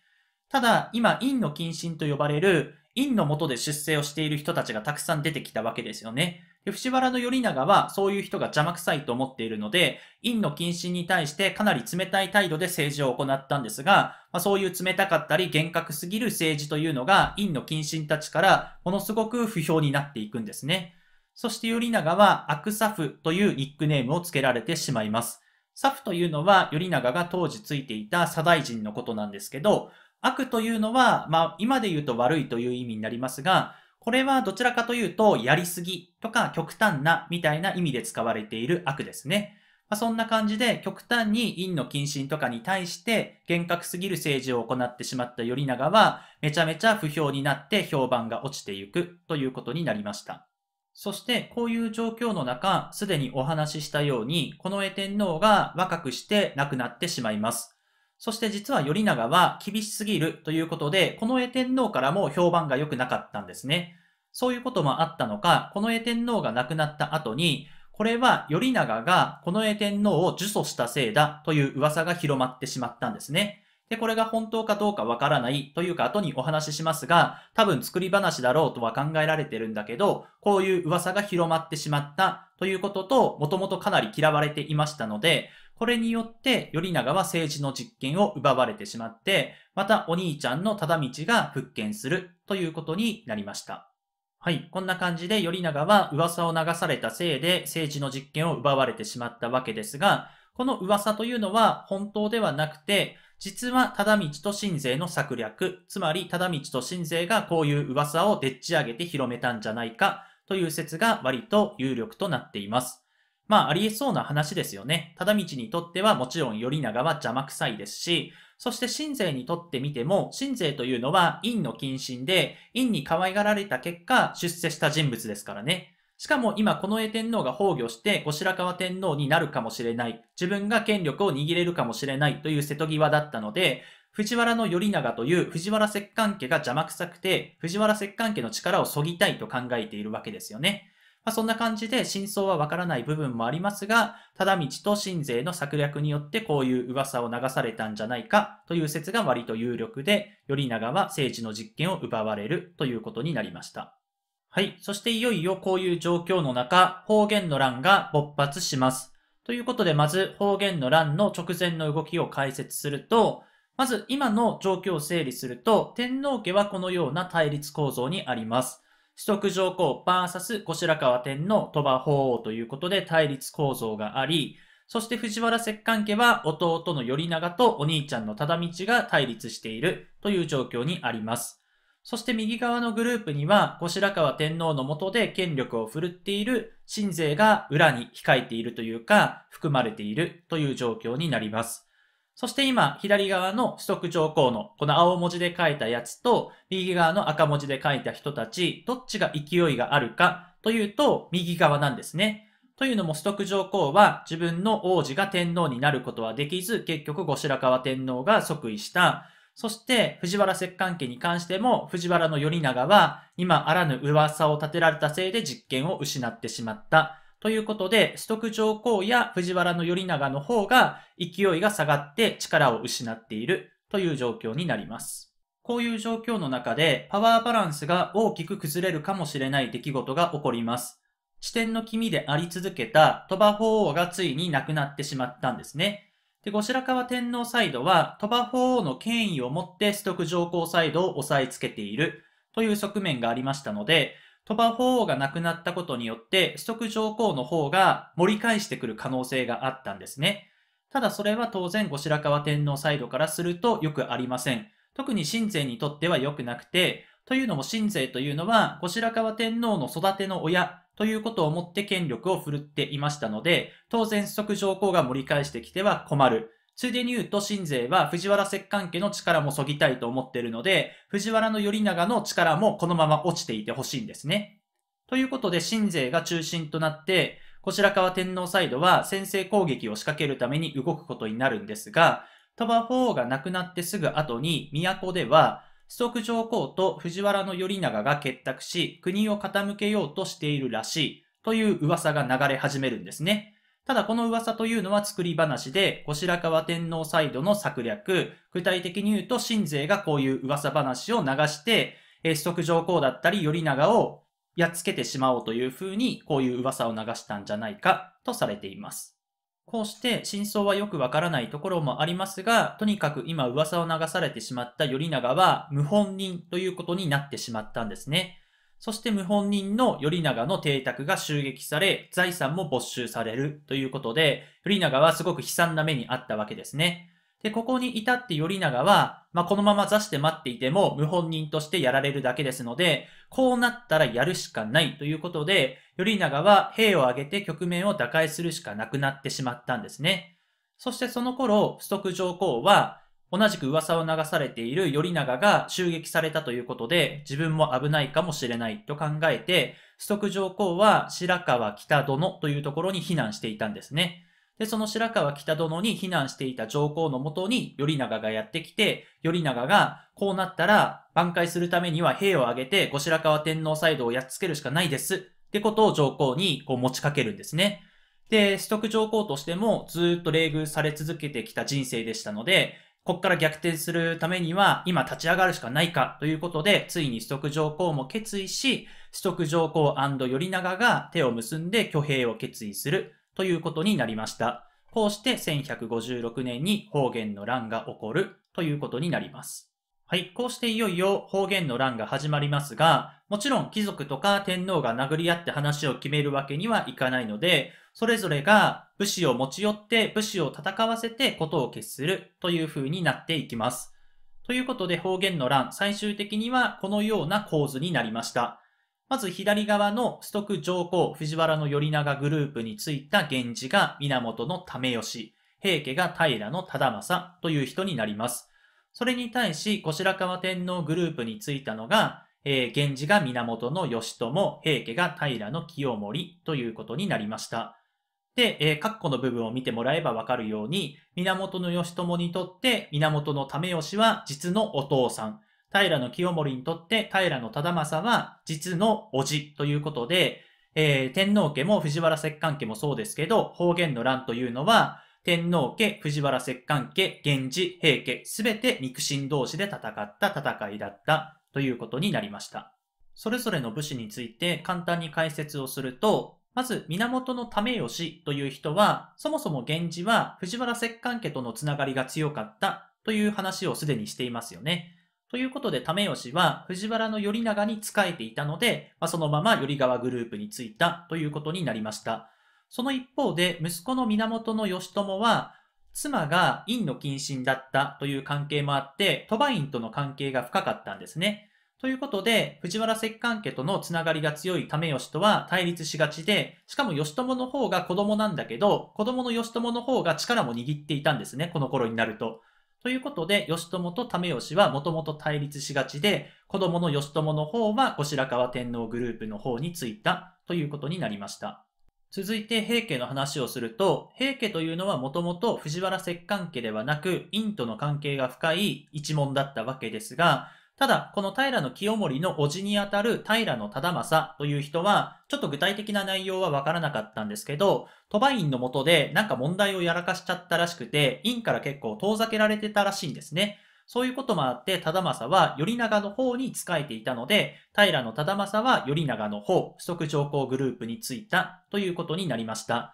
ただ、今、陰の近親と呼ばれる、陰のもとで出世をしている人たちがたくさん出てきたわけですよね。で藤原頼長はそういう人が邪魔くさいと思っているので、陰の謹慎に対してかなり冷たい態度で政治を行ったんですが、まあ、そういう冷たかったり厳格すぎる政治というのが陰の謹慎たちからものすごく不評になっていくんですね。そして頼長は悪サフというニックネームを付けられてしまいます。サフというのは頼長が当時ついていた左大臣のことなんですけど、悪というのは、まあ、今で言うと悪いという意味になりますが、これはどちらかというと、やりすぎとか極端なみたいな意味で使われている悪ですね。まあ、そんな感じで、極端に陰の謹慎とかに対して、厳格すぎる政治を行ってしまった頼長は、めちゃめちゃ不評になって評判が落ちていくということになりました。そして、こういう状況の中、すでにお話ししたように、この絵天皇が若くして亡くなってしまいます。そして実は頼長は厳しすぎるということで、この絵天皇からも評判が良くなかったんですね。そういうこともあったのか、この絵天皇が亡くなった後に、これは頼長がこの絵天皇を呪詛したせいだという噂が広まってしまったんですね。で、これが本当かどうかわからないというか後にお話ししますが、多分作り話だろうとは考えられてるんだけど、こういう噂が広まってしまったということと、もともとかなり嫌われていましたので、これによって頼長は政治の実権を奪われてしまって、またお兄ちゃんの忠道が復権するということになりました。はい。こんな感じで頼長は噂を流されたせいで政治の実権を奪われてしまったわけですが、この噂というのは本当ではなくて、実は忠道と新税の策略、つまり忠道と新税がこういう噂をでっち上げて広めたんじゃないかという説が割と有力となっています。まあ、ありえそうな話ですよね。忠道にとってはもちろん頼長は邪魔くさいですし、そして新税にとってみても、新税というのは陰の謹慎で、陰に可愛がられた結果、出世した人物ですからね。しかも今、近衛天皇が崩御して、後白河天皇になるかもしれない。自分が権力を握れるかもしれないという瀬戸際だったので、藤原頼長という藤原摂関家が邪魔くさくて、藤原摂関家の力を削ぎたいと考えているわけですよね。まあ、そんな感じで真相はわからない部分もありますが、忠道と新税の策略によってこういう噂を流されたんじゃないかという説が割と有力で、頼長は政治の実権を奪われるということになりました。はい。そしていよいよこういう状況の中、方言の乱が勃発します。ということで、まず方言の乱の直前の動きを解説すると、まず今の状況を整理すると、天皇家はこのような対立構造にあります。取得上皇 VS 後白河天皇、鳥羽法皇ということで対立構造があり、そして藤原摂関家は弟の頼長とお兄ちゃんの忠道が対立しているという状況にあります。そして右側のグループには、後白河天皇の下で権力を振るっている新勢が裏に控えているというか、含まれているという状況になります。そして今、左側の取得条項の、この青文字で書いたやつと、右側の赤文字で書いた人たち、どっちが勢いがあるかというと、右側なんですね。というのも、取得上皇は自分の王子が天皇になることはできず、結局後白河天皇が即位した。そして、藤原摂関家に関しても、藤原の頼長は、今あらぬ噂を立てられたせいで実権を失ってしまった。ということで、四徳上皇や藤原の頼長の方が勢いが下がって力を失っているという状況になります。こういう状況の中でパワーバランスが大きく崩れるかもしれない出来事が起こります。視点の君であり続けた鳥羽法皇がついに亡くなってしまったんですね。で、後白河天皇サイドは鳥羽法皇の権威を持って四徳上皇サイドを押さえつけているという側面がありましたので、鳥羽法皇が亡くなったことによって、四徳上皇の方が盛り返してくる可能性があったんですね。ただそれは当然後白河天皇サイドからするとよくありません。特に神勢にとっては良くなくて、というのも神勢というのは、後白河天皇の育ての親ということをもって権力を振るっていましたので、当然、即上皇が盛り返してきては困る。ついでに言うと、新税は藤原摂関家の力もそぎたいと思っているので、藤原の頼長の力もこのまま落ちていてほしいんですね。ということで、新税が中心となって、こちら川天皇サイドは先制攻撃を仕掛けるために動くことになるんですが、鳥羽法が亡くなってすぐ後に、都では、須徳上皇と藤原頼長が結託し、国を傾けようとしているらしい、という噂が流れ始めるんですね。ただこの噂というのは作り話で、後白河天皇サイドの策略、具体的に言うと、新勢がこういう噂話を流して、え即上皇だったり頼長をやっつけてしまおうというふうに、こういう噂を流したんじゃないかとされています。こうして真相はよくわからないところもありますが、とにかく今噂を流されてしまった頼長は無本人ということになってしまったんですね。そして無本人の頼長の邸宅が襲撃され、財産も没収されるということで、頼長はすごく悲惨な目にあったわけですね。で、ここに至って頼長は、まあ、このまま座して待っていても無本人としてやられるだけですので、こうなったらやるしかないということで、頼長は兵を挙げて局面を打開するしかなくなってしまったんですね。そしてその頃、不足上皇は、同じく噂を流されている頼長が襲撃されたということで、自分も危ないかもしれないと考えて、ッ徳上皇は白川北殿というところに避難していたんですね。で、その白川北殿に避難していた上皇のもとに頼長がやってきて、頼長がこうなったら挽回するためには兵を挙げて後白河天皇サイドをやっつけるしかないですってことを上皇にこう持ちかけるんですね。で、ッ徳上皇としてもずっと冷遇され続けてきた人生でしたので、ここから逆転するためには、今立ち上がるしかないかということで、ついに取得上皇も決意し、取得上皇頼長が手を結んで挙兵を決意するということになりました。こうして1156年に方言の乱が起こるということになります。はい、こうしていよいよ方言の乱が始まりますが、もちろん貴族とか天皇が殴り合って話を決めるわけにはいかないので、それぞれが武士を持ち寄って武士を戦わせてことを決するという風になっていきます。ということで方言の乱、最終的にはこのような構図になりました。まず左側の須徳上皇藤原頼長グループについた源氏が源の為義、平家が平の忠政という人になります。それに対し、後白河天皇グループについたのが、えー、源氏が源の義朝、平家が平の清盛ということになりました。で、えー、括弧の部分を見てもらえばわかるように、源義朝にとって源為義は実のお父さん、平清盛にとって平忠政は実の叔父ということで、えー、天皇家も藤原摂関家もそうですけど、方言の乱というのは、天皇家、藤原摂関家、源氏、平家、すべて肉親同士で戦った戦いだったということになりました。それぞれの武士について簡単に解説をすると、まず、源の為義という人は、そもそも源氏は藤原摂関家とのつながりが強かったという話をすでにしていますよね。ということで、為義は藤原の頼長に仕えていたので、まあ、そのまま頼川グループに就いたということになりました。その一方で、息子の源義朝は、妻が院の近親だったという関係もあって、鳥羽院との関係が深かったんですね。ということで、藤原摂関家とのつながりが強い為義とは対立しがちで、しかも義朝の方が子供なんだけど、子供の義朝の方が力も握っていたんですね、この頃になると。ということで、義朝と為義はもともと対立しがちで、子供の義朝の方は後白河天皇グループの方についたということになりました。続いて平家の話をすると、平家というのはもともと藤原摂関家ではなく、陰との関係が深い一門だったわけですが、ただ、この平清盛の叔父にあたる平忠政という人は、ちょっと具体的な内容はわからなかったんですけど、鳥羽院の下でなんか問題をやらかしちゃったらしくて、院から結構遠ざけられてたらしいんですね。そういうこともあって、忠政は頼長の方に仕えていたので、平忠政は頼長の方、不足上皇グループについたということになりました。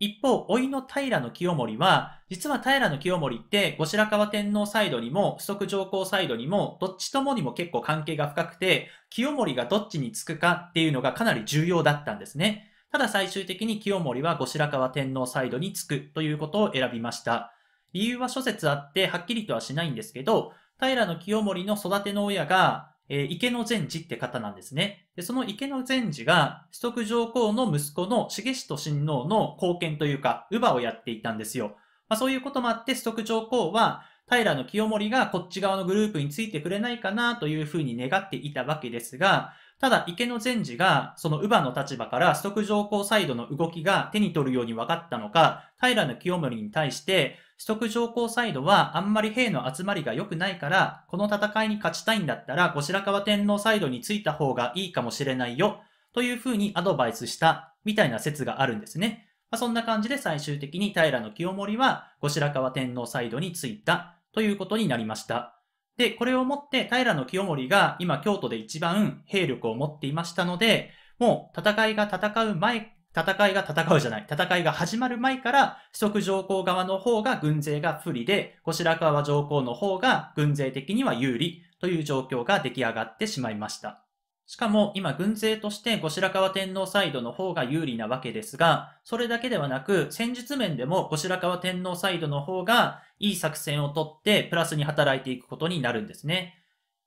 一方、老いの平清盛は、実は平清盛って後白河天皇サイドにも、不足上皇サイドにも、どっちともにも結構関係が深くて、清盛がどっちにつくかっていうのがかなり重要だったんですね。ただ最終的に清盛は後白河天皇サイドにつくということを選びました。理由は諸説あってはっきりとはしないんですけど、平清盛の育ての親がえー、池の禅師って方なんですね。でその池の禅師が、取得上皇の息子の重と親王の貢献というか、乳母をやっていたんですよ。まあ、そういうこともあって、取得上皇は、平清盛がこっち側のグループについてくれないかなというふうに願っていたわけですが、ただ、池の善治が、その乳母の立場から取得上皇サイドの動きが手に取るように分かったのか、平清盛に対して、取得上皇サイドはあんまり兵の集まりが良くないから、この戦いに勝ちたいんだったら、後白河天皇サイドについた方がいいかもしれないよ、というふうにアドバイスした、みたいな説があるんですね。まあ、そんな感じで最終的に平清盛は後白河天皇サイドについたということになりました。で、これをもって平清盛が今京都で一番兵力を持っていましたので、もう戦いが戦う前、戦いが戦うじゃない、戦いが始まる前から、四国上皇側の方が軍勢が不利で、後白河上皇の方が軍勢的には有利という状況が出来上がってしまいました。しかも今軍勢として後白河天皇サイドの方が有利なわけですが、それだけではなく戦術面でも後白河天皇サイドの方がいい作戦をとってプラスに働いていくことになるんですね。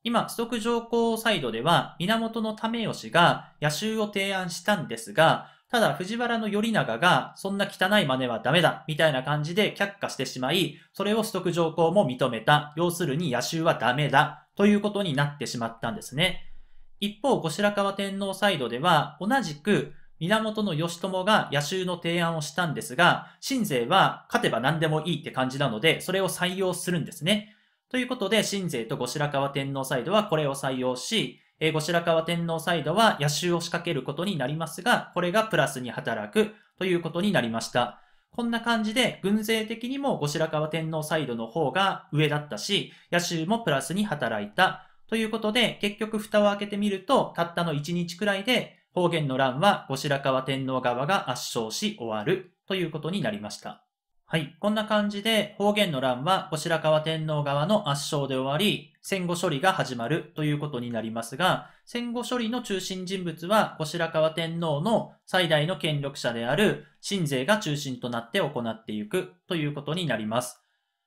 今、ッ得上皇サイドでは源為義が野衆を提案したんですが、ただ藤原頼長がそんな汚い真似はダメだみたいな感じで却下してしまい、それをッ得上皇も認めた。要するに野衆はダメだということになってしまったんですね。一方、後白河天皇サイドでは、同じく源義朝が野衆の提案をしたんですが、新税は勝てば何でもいいって感じなので、それを採用するんですね。ということで、新税と後白河天皇サイドはこれを採用し、えー、後白河天皇サイドは野衆を仕掛けることになりますが、これがプラスに働くということになりました。こんな感じで、軍勢的にも後白河天皇サイドの方が上だったし、野衆もプラスに働いた。ということで、結局蓋を開けてみると、たったの1日くらいで、方言の乱は後白河天皇側が圧勝し終わるということになりました。はい。こんな感じで、方言の乱は後白河天皇側の圧勝で終わり、戦後処理が始まるということになりますが、戦後処理の中心人物は後白河天皇の最大の権力者である新税が中心となって行っていくということになります。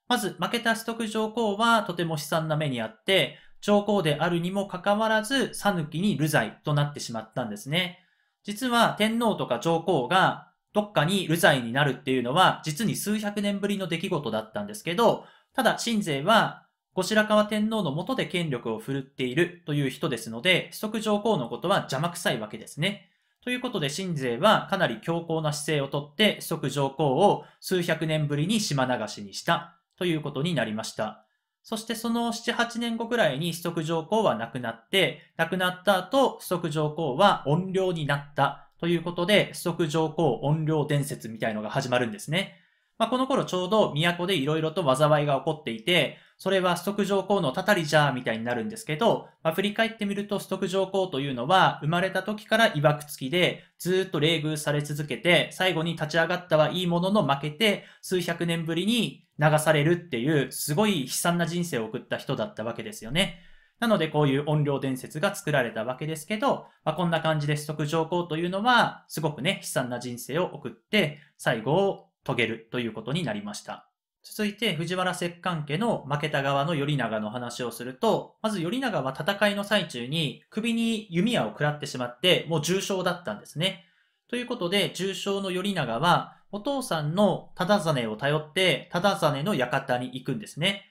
まず、負けた取得上皇はとても悲惨な目にあって、上皇であるにもかかわらず、さぬきに流罪となってしまったんですね。実は天皇とか上皇がどっかに流罪になるっていうのは、実に数百年ぶりの出来事だったんですけど、ただ、新税は、後白河天皇の下で権力を振るっているという人ですので、四息上皇のことは邪魔くさいわけですね。ということで、新税はかなり強硬な姿勢をとって、四息上皇を数百年ぶりに島流しにしたということになりました。そしてその7、8年後くらいに崇足上皇は亡くなって、亡くなった後、崇足上皇は怨霊になったということで、崇足上皇怨霊伝説みたいのが始まるんですね。まあ、この頃ちょうど都で色々と災いが起こっていて、それはストク上皇のたたりじゃーみたいになるんですけど、まあ、振り返ってみるとストク上皇というのは生まれた時から曰く付きでずっと冷遇され続けて、最後に立ち上がったはいいものの負けて数百年ぶりに流されるっていうすごい悲惨な人生を送った人だったわけですよね。なのでこういう音量伝説が作られたわけですけど、まあ、こんな感じでストク上皇というのはすごくね、悲惨な人生を送って、最後遂げるということになりました。続いて藤原摂関家の負けた側の頼長の話をすると、まず頼長は戦いの最中に首に弓矢を食らってしまって、もう重傷だったんですね。ということで、重傷の頼長は、お父さんの忠真を頼って、忠真の館に行くんですね。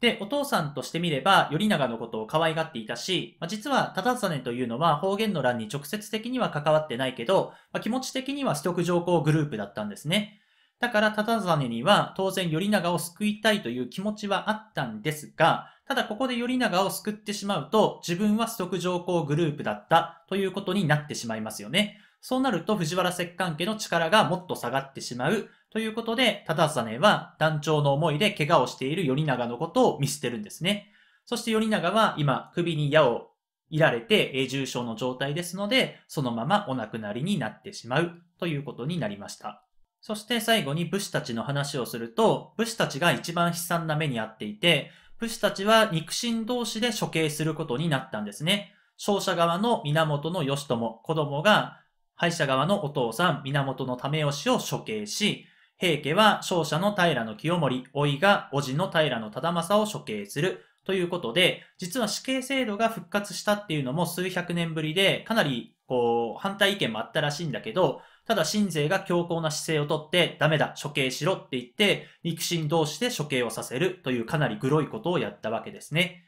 で、お父さんとしてみれば、頼長のことを可愛がっていたし、まあ、実は忠真というのは方言の欄に直接的には関わってないけど、まあ、気持ち的には取得上皇グループだったんですね。だから忠真には当然頼長を救いたいという気持ちはあったんですが、ただここで頼長を救ってしまうと自分は即上皇グループだったということになってしまいますよね。そうなると藤原摂関家の力がもっと下がってしまうということで、忠真は団長の思いで怪我をしている頼長のことを見捨てるんですね。そして頼長は今首に矢をいられて重症の状態ですので、そのままお亡くなりになってしまうということになりました。そして最後に武士たちの話をすると、武士たちが一番悲惨な目に遭っていて、武士たちは肉親同士で処刑することになったんですね。勝者側の源義朝、子供が敗者側のお父さん、源為義を処刑し、平家は勝者の平清盛、老いが叔父の平忠政を処刑する。ということで、実は死刑制度が復活したっていうのも数百年ぶりで、かなりこう、反対意見もあったらしいんだけど、ただ、新税が強硬な姿勢をとって、ダメだ、処刑しろって言って、肉親同士で処刑をさせるというかなりグロいことをやったわけですね。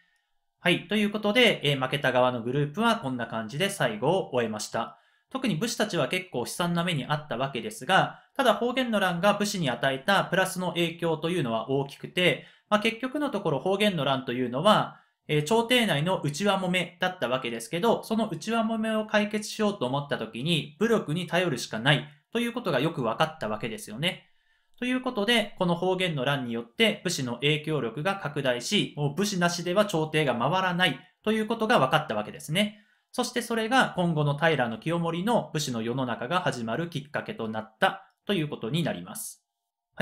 はい。ということで、え負けた側のグループはこんな感じで最後を終えました。特に武士たちは結構悲惨な目にあったわけですが、ただ方言の乱が武士に与えたプラスの影響というのは大きくて、まあ、結局のところ方言の乱というのは、えー、朝廷内の内輪もめだったわけですけど、その内輪もめを解決しようと思った時に、武力に頼るしかないということがよく分かったわけですよね。ということで、この方言の乱によって武士の影響力が拡大し、もう武士なしでは朝廷が回らないということが分かったわけですね。そしてそれが今後の平清盛の武士の世の中が始まるきっかけとなったということになります。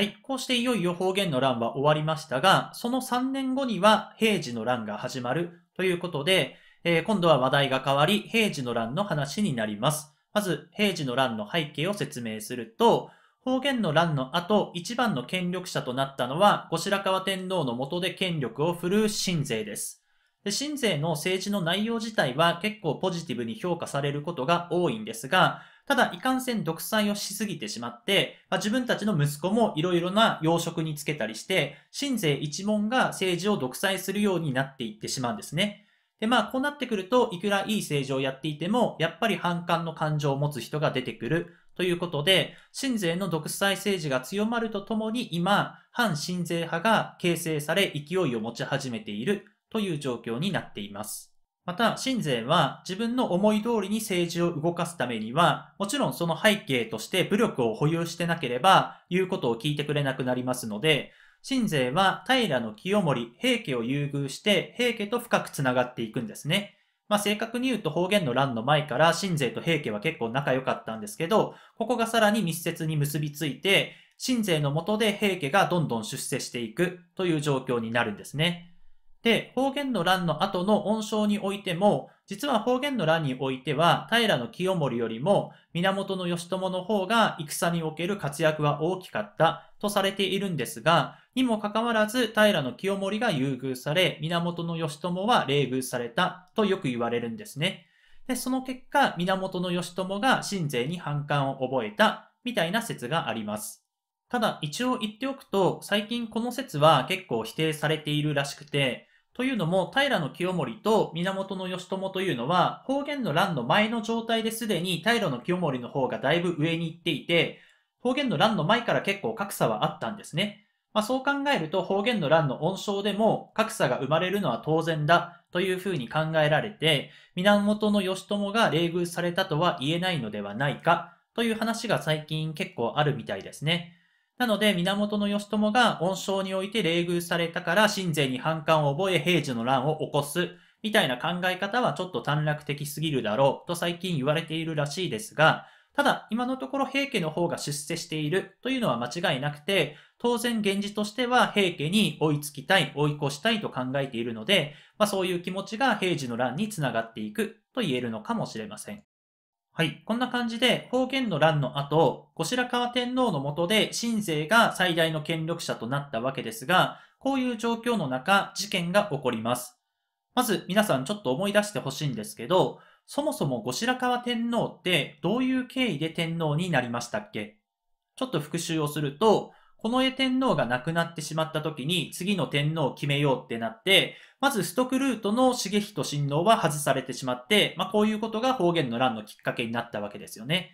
はい。こうしていよいよ方言の乱は終わりましたが、その3年後には平時の乱が始まるということで、えー、今度は話題が変わり、平時の乱の話になります。まず、平時の乱の背景を説明すると、方言の乱の後、一番の権力者となったのは、後白河天皇の下で権力を振るう神勢です。で新税の政治の内容自体は結構ポジティブに評価されることが多いんですが、ただ、いかんせん独裁をしすぎてしまって、まあ、自分たちの息子もいろいろな要職につけたりして、新税一門が政治を独裁するようになっていってしまうんですね。で、まあ、こうなってくると、いくらいい政治をやっていても、やっぱり反感の感情を持つ人が出てくる。ということで、新税の独裁政治が強まるとともに、今、反新税派が形成され、勢いを持ち始めているという状況になっています。また、信税は自分の思い通りに政治を動かすためには、もちろんその背景として武力を保有してなければ、言うことを聞いてくれなくなりますので、信税は平清盛、平家を優遇して、平家と深くつながっていくんですね。まあ、正確に言うと方言の乱の前から信税と平家は結構仲良かったんですけど、ここがさらに密接に結びついて、信税の下で平家がどんどん出世していくという状況になるんですね。で、方言の乱の後の恩賞においても、実は方言の乱においては、平清盛よりも源義朝の方が戦における活躍は大きかったとされているんですが、にもかかわらず平清盛が優遇され、源義朝は冷遇されたとよく言われるんですね。で、その結果、源義朝が神勢に反感を覚えたみたいな説があります。ただ一応言っておくと、最近この説は結構否定されているらしくて、というのも、平清盛と源義朝というのは、方言の乱の前の状態ですでに平清盛の方がだいぶ上に行っていて、方言の乱の前から結構格差はあったんですね。まあ、そう考えると方言の乱の温床でも格差が生まれるのは当然だというふうに考えられて、源義朝が冷遇されたとは言えないのではないかという話が最近結構あるみたいですね。なので、源義朝が恩賞において冷遇されたから、神前に反感を覚え、平時の乱を起こす。みたいな考え方はちょっと短絡的すぎるだろうと最近言われているらしいですが、ただ今のところ平家の方が出世しているというのは間違いなくて、当然現氏としては平家に追いつきたい、追い越したいと考えているので、まあ、そういう気持ちが平時の乱につながっていくと言えるのかもしれません。はい。こんな感じで、方言の乱の後、後白河天皇の下で、新税が最大の権力者となったわけですが、こういう状況の中、事件が起こります。まず、皆さんちょっと思い出してほしいんですけど、そもそも後白河天皇って、どういう経緯で天皇になりましたっけちょっと復習をすると、この絵天皇が亡くなってしまった時に次の天皇を決めようってなって、まずストクルートの重人親王は外されてしまって、まあこういうことが方言の乱のきっかけになったわけですよね。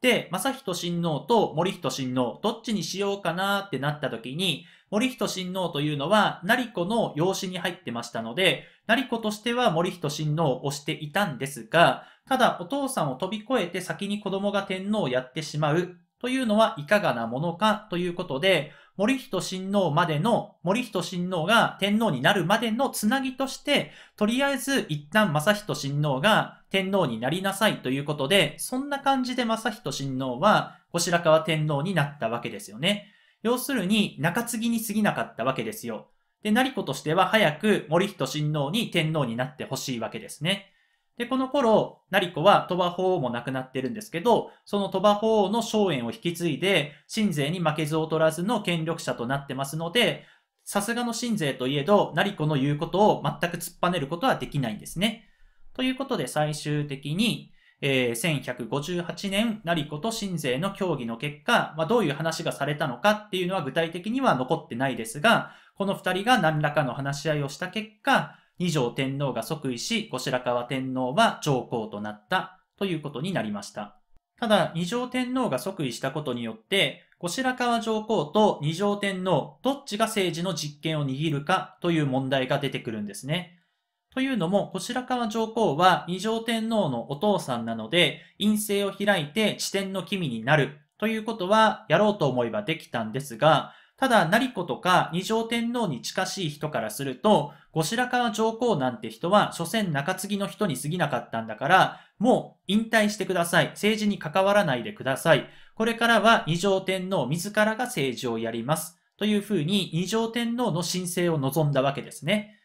で、正人親王と森人親王、どっちにしようかなってなった時に、森人親王というのは、成子の養子に入ってましたので、成子としては森人親王を推していたんですが、ただお父さんを飛び越えて先に子供が天皇をやってしまうというのはいかがなものかということで、森人親王までの、森人親王が天皇になるまでのつなぎとして、とりあえず一旦正人親王が天皇になりなさいということで、そんな感じで正人親王は後白河天皇になったわけですよね。要するに中継ぎに過ぎなかったわけですよ。で、成子としては早く森人親王に天皇になってほしいわけですね。で、この頃、成子は鳥羽法王も亡くなってるんですけど、その鳥羽法王の荘園を引き継いで、新税に負けず劣らずの権力者となってますので、さすがの新税といえど、成子の言うことを全く突っぱねることはできないんですね。ということで最終的に、えー、1158年、成子と新税の協議の結果、まあ、どういう話がされたのかっていうのは具体的には残ってないですが、この二人が何らかの話し合いをした結果、二条天皇が即位し、後白河天皇は上皇となったということになりました。ただ、二条天皇が即位したことによって、後白河上皇と二条天皇、どっちが政治の実権を握るかという問題が出てくるんですね。というのも、後白河上皇は二条天皇のお父さんなので、陰性を開いて地点の君になるということはやろうと思えばできたんですが、ただ、成子とか二条天皇に近しい人からすると、後白河上皇なんて人は、所詮中継ぎの人に過ぎなかったんだから、もう引退してください。政治に関わらないでください。これからは二条天皇自らが政治をやります。というふうに二条天皇の申請を望んだわけですね。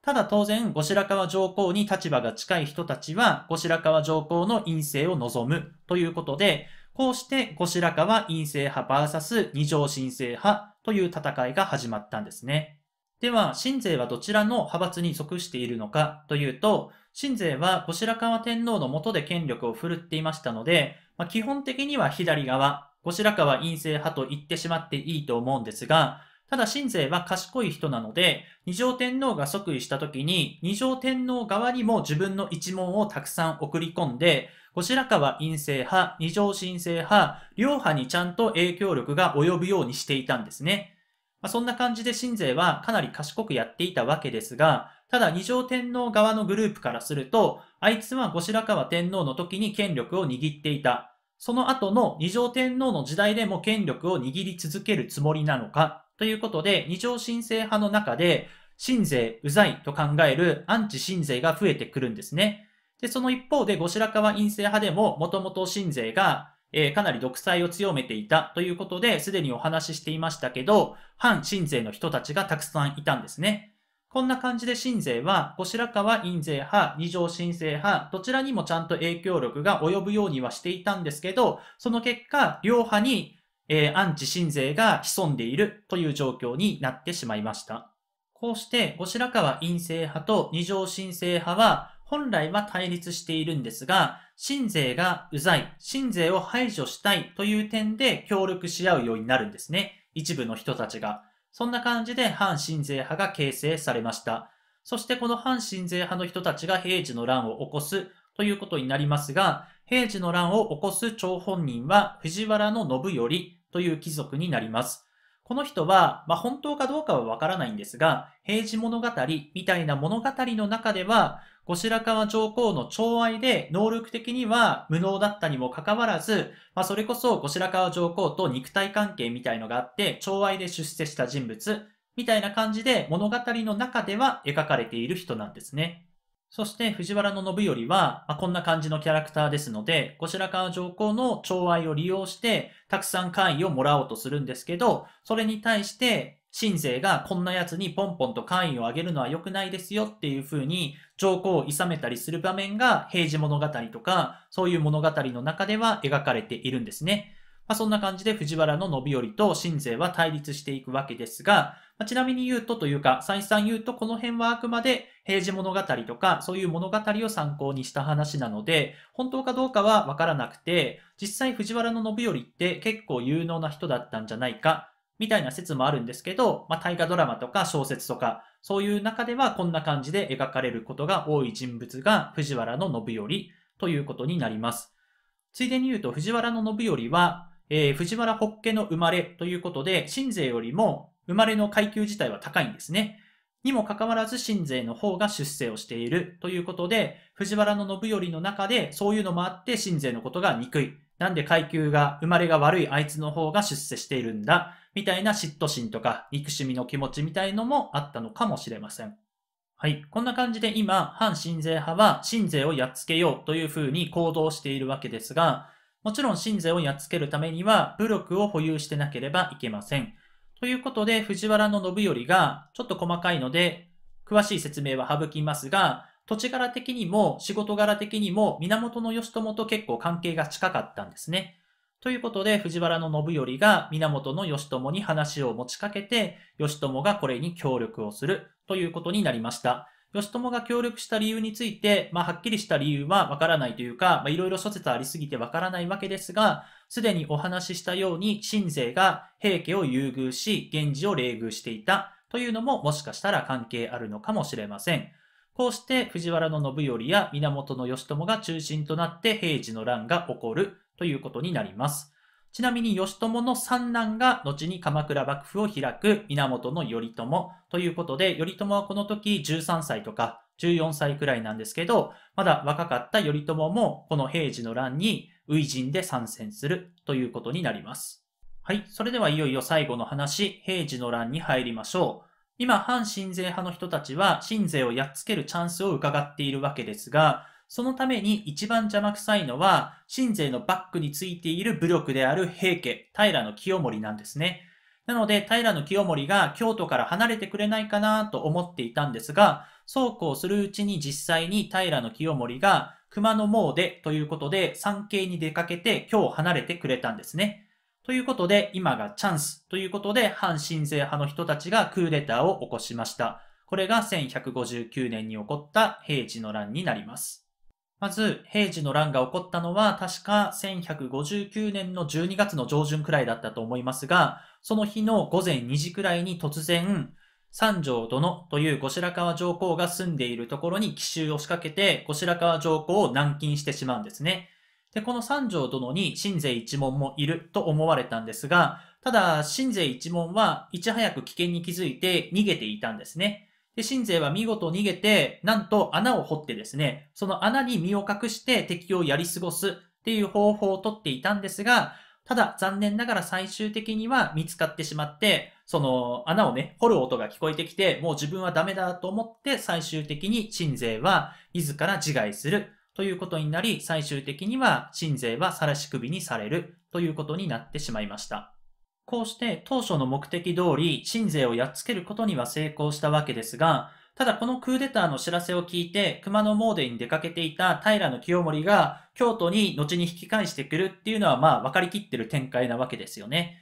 ただ当然、後白河上皇に立場が近い人たちは、後白河上皇の院政を望むということで、こうして後白河陰性派 VS 二条新政派という戦いが始まったんですね。では、新税はどちらの派閥に属しているのかというと、新税は後白河天皇の下で権力を振るっていましたので、まあ、基本的には左側、後白河陰性派と言ってしまっていいと思うんですが、ただ新税は賢い人なので、二条天皇が即位した時に、二条天皇側にも自分の一門をたくさん送り込んで、星らかは陰性派、二条神性派、両派にちゃんと影響力が及ぶようにしていたんですね。まあ、そんな感じで神聖はかなり賢くやっていたわけですが、ただ二条天皇側のグループからすると、あいつは後白河天皇の時に権力を握っていた。その後の二条天皇の時代でも権力を握り続けるつもりなのかということで、二条神聖派の中で、神聖、うざいと考えるアンチ神聖が増えてくるんですね。で、その一方で、後白河陰性派でも、もともと新税が、えー、かなり独裁を強めていたということで、すでにお話ししていましたけど、反新税の人たちがたくさんいたんですね。こんな感じで新税は、後白河陰税派、二条新税派、どちらにもちゃんと影響力が及ぶようにはしていたんですけど、その結果、両派に、えー、アンチ新税が潜んでいるという状況になってしまいました。こうして、後白河陰性派と二条新政派は、本来は対立しているんですが、新税がうざい、新税を排除したいという点で協力し合うようになるんですね。一部の人たちが。そんな感じで反新税派が形成されました。そしてこの反新税派の人たちが平時の乱を起こすということになりますが、平時の乱を起こす張本人は藤原の信頼という貴族になります。この人は、まあ、本当かどうかはわからないんですが、平時物語みたいな物語の中では、後白河上皇の寵愛で能力的には無能だったにもかかわらず、まあ、それこそ後白河上皇と肉体関係みたいのがあって、寵愛で出世した人物、みたいな感じで物語の中では描かれている人なんですね。そして藤原の信頼は、まあ、こんな感じのキャラクターですので、後白河上皇の寵愛を利用して、たくさん官位をもらおうとするんですけど、それに対してシンがこんなやつにポンポンと官位を上げるのは良くないですよっていう風に上皇を諌めたりする場面が平治物語とかそういう物語の中では描かれているんですね。まあ、そんな感じで藤原の伸寄りと新勢は対立していくわけですが、まあ、ちなみに言うとというか、再三言うとこの辺はあくまで平時物語とかそういう物語を参考にした話なので、本当かどうかはわからなくて、実際藤原の伸寄りって結構有能な人だったんじゃないか、みたいな説もあるんですけど、まあ、大河ドラマとか小説とか、そういう中ではこんな感じで描かれることが多い人物が藤原の信頼ということになります。ついでに言うと、藤原の信頼は、えー、藤原ホッケの生まれということで、新税よりも生まれの階級自体は高いんですね。にもかかわらず新税の方が出世をしているということで、藤原の信頼の中でそういうのもあって新税のことが憎い。なんで階級が、生まれが悪いあいつの方が出世しているんだ。みたいな嫉妬心とか憎しみの気持ちみたいのもあったのかもしれません。はい。こんな感じで今、反親税派は親税をやっつけようというふうに行動しているわけですが、もちろん親税をやっつけるためには武力を保有してなければいけません。ということで、藤原信頼が、ちょっと細かいので、詳しい説明は省きますが、土地柄的にも仕事柄的にも源義朝と結構関係が近かったんですね。ということで、藤原信頼が源義朝に話を持ちかけて、義朝がこれに協力をするということになりました。義朝が協力した理由について、まあ、はっきりした理由はわからないというか、いろいろ諸説ありすぎてわからないわけですが、すでにお話ししたように、新税が平家を優遇し、源氏を冷遇していたというのももしかしたら関係あるのかもしれません。こうして藤原信頼や源義朝が中心となって平治の乱が起こるということになります。ちなみに義朝の三男が後に鎌倉幕府を開く源頼朝ということで、頼朝はこの時13歳とか14歳くらいなんですけど、まだ若かった頼朝もこの平治の乱に初陣で参戦するということになります。はい。それではいよいよ最後の話、平治の乱に入りましょう。今、反親税派の人たちは、親税をやっつけるチャンスを伺っているわけですが、そのために一番邪魔くさいのは、新税のバックについている武力である平家、平清盛なんですね。なので、平清盛が京都から離れてくれないかなと思っていたんですが、そうこうするうちに実際に平清盛が熊野詣ということで山系に出かけて今日離れてくれたんですね。ということで、今がチャンスということで、反新税派の人たちがクーデターを起こしました。これが1159年に起こった平治の乱になります。まず、平治の乱が起こったのは、確か1159年の12月の上旬くらいだったと思いますが、その日の午前2時くらいに突然、三条殿という後白河上皇が住んでいるところに奇襲を仕掛けて、後白河上皇を軟禁してしまうんですね。で、この三条殿に新税一門もいると思われたんですが、ただ、新税一門はいち早く危険に気づいて逃げていたんですね。で、神勢は見事逃げて、なんと穴を掘ってですね、その穴に身を隠して敵をやり過ごすっていう方法をとっていたんですが、ただ残念ながら最終的には見つかってしまって、その穴をね、掘る音が聞こえてきて、もう自分はダメだと思って最終的に神勢は自ら自害するということになり、最終的には神勢は晒し首にされるということになってしまいました。こうして当初の目的通り、新税をやっつけることには成功したわけですが、ただこのクーデターの知らせを聞いて、熊野詣に出かけていた平清盛が京都に後に引き返してくるっていうのはまあ分かりきってる展開なわけですよね。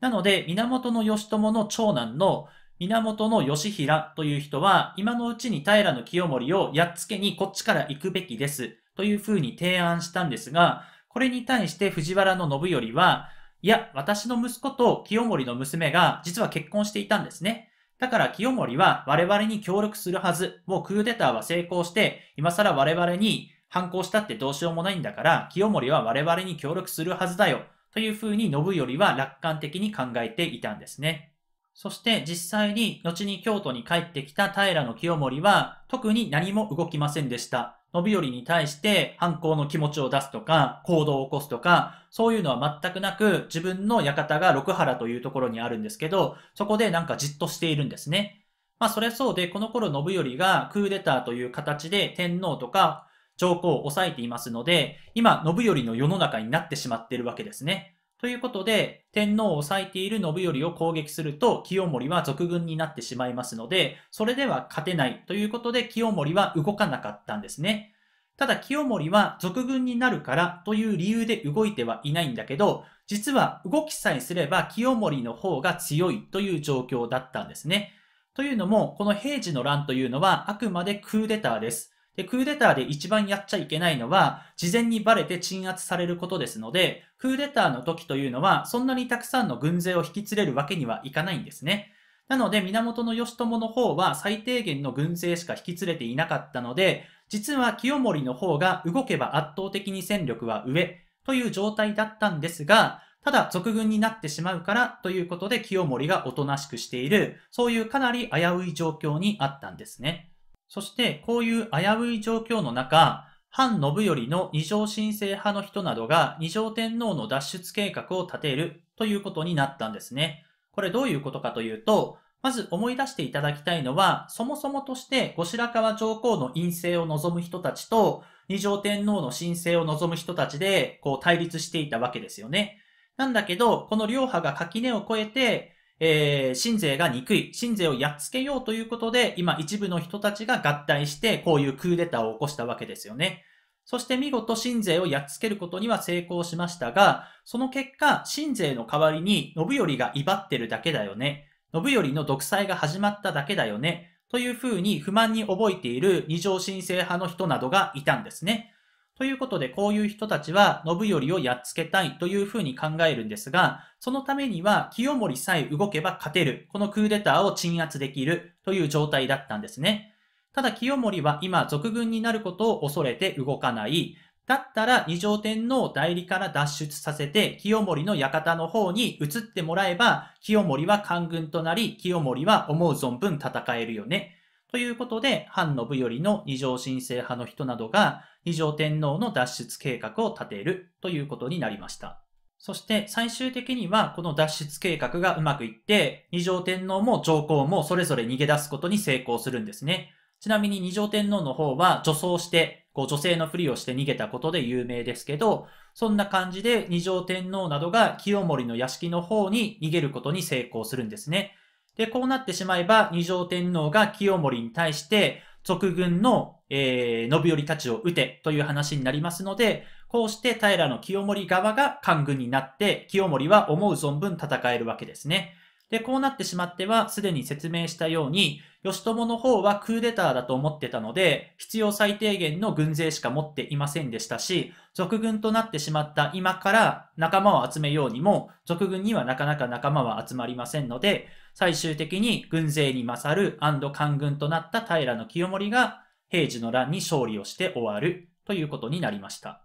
なので、源義朝の長男の源義平という人は、今のうちに平清盛をやっつけにこっちから行くべきですというふうに提案したんですが、これに対して藤原の信頼は、いや、私の息子と清盛の娘が実は結婚していたんですね。だから清盛は我々に協力するはず。もうクーデターは成功して、今更我々に反抗したってどうしようもないんだから、清盛は我々に協力するはずだよ。というふうに信頼は楽観的に考えていたんですね。そして実際に後に京都に帰ってきた平清盛は特に何も動きませんでした。信頼に対して反抗の気持ちを出すとか行動を起こすとかそういうのは全くなく自分の館が六原というところにあるんですけどそこでなんかじっとしているんですね。まあそれそうでこの頃信頼がクーデターという形で天皇とか上皇を抑えていますので今信頼の世の中になってしまっているわけですね。ということで、天皇を抑いている信頼を攻撃すると、清盛は俗軍になってしまいますので、それでは勝てないということで、清盛は動かなかったんですね。ただ、清盛は俗軍になるからという理由で動いてはいないんだけど、実は動きさえすれば清盛の方が強いという状況だったんですね。というのも、この平治の乱というのはあくまでクーデターです。で、クーデターで一番やっちゃいけないのは、事前にバレて鎮圧されることですので、クーデターの時というのは、そんなにたくさんの軍勢を引き連れるわけにはいかないんですね。なので、源義朝の方は最低限の軍勢しか引き連れていなかったので、実は清盛の方が動けば圧倒的に戦力は上という状態だったんですが、ただ俗軍になってしまうからということで清盛がおとなしくしている、そういうかなり危うい状況にあったんですね。そしてこういう危うい状況の中、反信頼の二条神聖派の人などが二条天皇の脱出計画を立てるということになったんですね。これどういうことかというと、まず思い出していただきたいのは、そもそもとして後白河上皇の陰性を望む人たちと、二条天皇の神聖を望む人たちで、こう対立していたわけですよね。なんだけど、この両派が垣根を越えて、えー、信税が憎い、信税をやっつけようということで、今一部の人たちが合体して、こういうクーデターを起こしたわけですよね。そして見事信税をやっつけることには成功しましたが、その結果、信税の代わりに信頼が威張ってるだけだよね。信頼の独裁が始まっただけだよね。というふうに不満に覚えている二条神聖派の人などがいたんですね。ということで、こういう人たちは信頼をやっつけたいというふうに考えるんですが、そのためには清盛さえ動けば勝てる、このクーデターを鎮圧できるという状態だったんですね。ただ清盛は今、俗軍になることを恐れて動かない。だったら二条天皇代理から脱出させて、清盛の館の方に移ってもらえば、清盛は官軍となり、清盛は思う存分戦えるよね。ということで、部信頼の二条神聖派の人などが二条天皇の脱出計画を立てるということになりました。そして最終的にはこの脱出計画がうまくいって、二条天皇も上皇もそれぞれ逃げ出すことに成功するんですね。ちなみに二条天皇の方は女装して、こう女性のふりをして逃げたことで有名ですけど、そんな感じで二条天皇などが清盛の屋敷の方に逃げることに成功するんですね。で、こうなってしまえば、二条天皇が清盛に対して、俗軍の、えー、寄りたちを撃てという話になりますので、こうして平清盛側が官軍になって、清盛は思う存分戦えるわけですね。で、こうなってしまっては、すでに説明したように、義朝の方はクーデターだと思ってたので、必要最低限の軍勢しか持っていませんでしたし、俗軍となってしまった今から仲間を集めようにも、俗軍にはなかなか仲間は集まりませんので、最終的に軍勢に勝る官軍となった平清盛が、平治の乱に勝利をして終わるということになりました。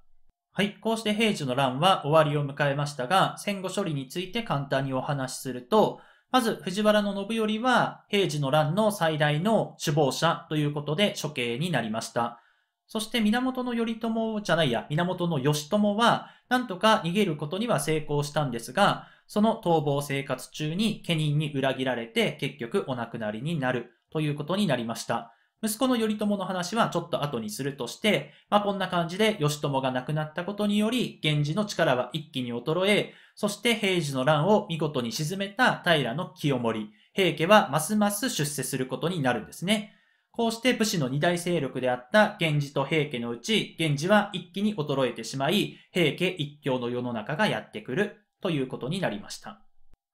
はい。こうして平治の乱は終わりを迎えましたが、戦後処理について簡単にお話しすると、まず、藤原の信頼は、平治の乱の最大の首謀者ということで処刑になりました。そして、源頼朝じゃないや、源義朝は、なんとか逃げることには成功したんですが、その逃亡生活中に家人に裏切られて、結局お亡くなりになるということになりました。息子の頼朝の話はちょっと後にするとして、まあ、こんな感じで義朝が亡くなったことにより、源氏の力は一気に衰え、そして平治の乱を見事に沈めた平清盛、平家はますます出世することになるんですね。こうして武士の二大勢力であった源氏と平家のうち、源氏は一気に衰えてしまい、平家一強の世の中がやってくるということになりました。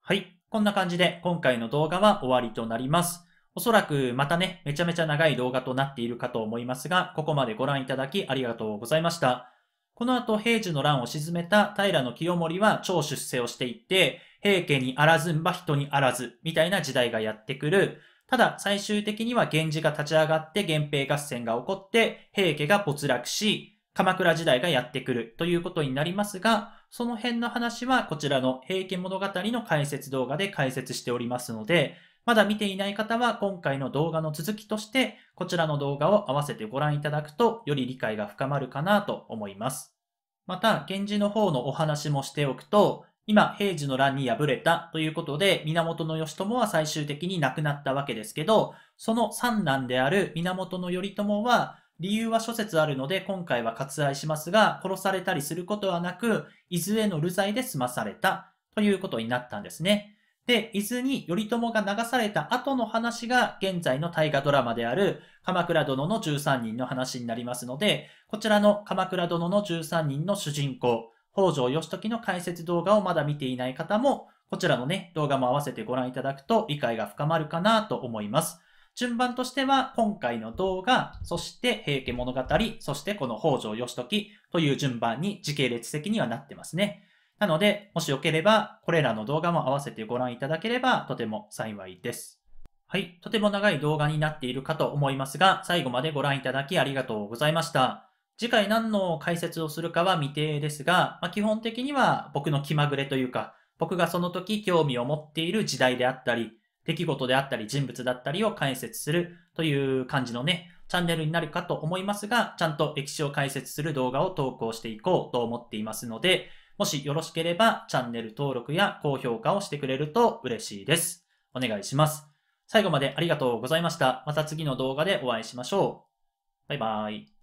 はい。こんな感じで今回の動画は終わりとなります。おそらくまたね、めちゃめちゃ長い動画となっているかと思いますが、ここまでご覧いただきありがとうございました。この後、平時の乱を沈めた平清盛は超出世をしていって、平家にあらずんば人にあらず、みたいな時代がやってくる。ただ、最終的には源氏が立ち上がって源平合戦が起こって、平家が没落し、鎌倉時代がやってくるということになりますが、その辺の話はこちらの平家物語の解説動画で解説しておりますので、まだ見ていない方は今回の動画の続きとしてこちらの動画を合わせてご覧いただくとより理解が深まるかなと思います。また、源氏の方のお話もしておくと、今、平治の乱に敗れたということで、源義朝は最終的に亡くなったわけですけど、その三男である源頼朝は、理由は諸説あるので今回は割愛しますが、殺されたりすることはなく、伊豆への流罪で済まされたということになったんですね。で、伊豆に頼朝が流された後の話が現在の大河ドラマである鎌倉殿の13人の話になりますので、こちらの鎌倉殿の13人の主人公、北条義時の解説動画をまだ見ていない方も、こちらのね、動画も合わせてご覧いただくと理解が深まるかなと思います。順番としては、今回の動画、そして平家物語、そしてこの北条義時という順番に時系列的にはなってますね。なので、もしよければ、これらの動画も合わせてご覧いただければとても幸いです。はい。とても長い動画になっているかと思いますが、最後までご覧いただきありがとうございました。次回何の解説をするかは未定ですが、まあ、基本的には僕の気まぐれというか、僕がその時興味を持っている時代であったり、出来事であったり人物だったりを解説するという感じのね、チャンネルになるかと思いますが、ちゃんと歴史を解説する動画を投稿していこうと思っていますので、もしよろしければチャンネル登録や高評価をしてくれると嬉しいです。お願いします。最後までありがとうございました。また次の動画でお会いしましょう。バイバーイ。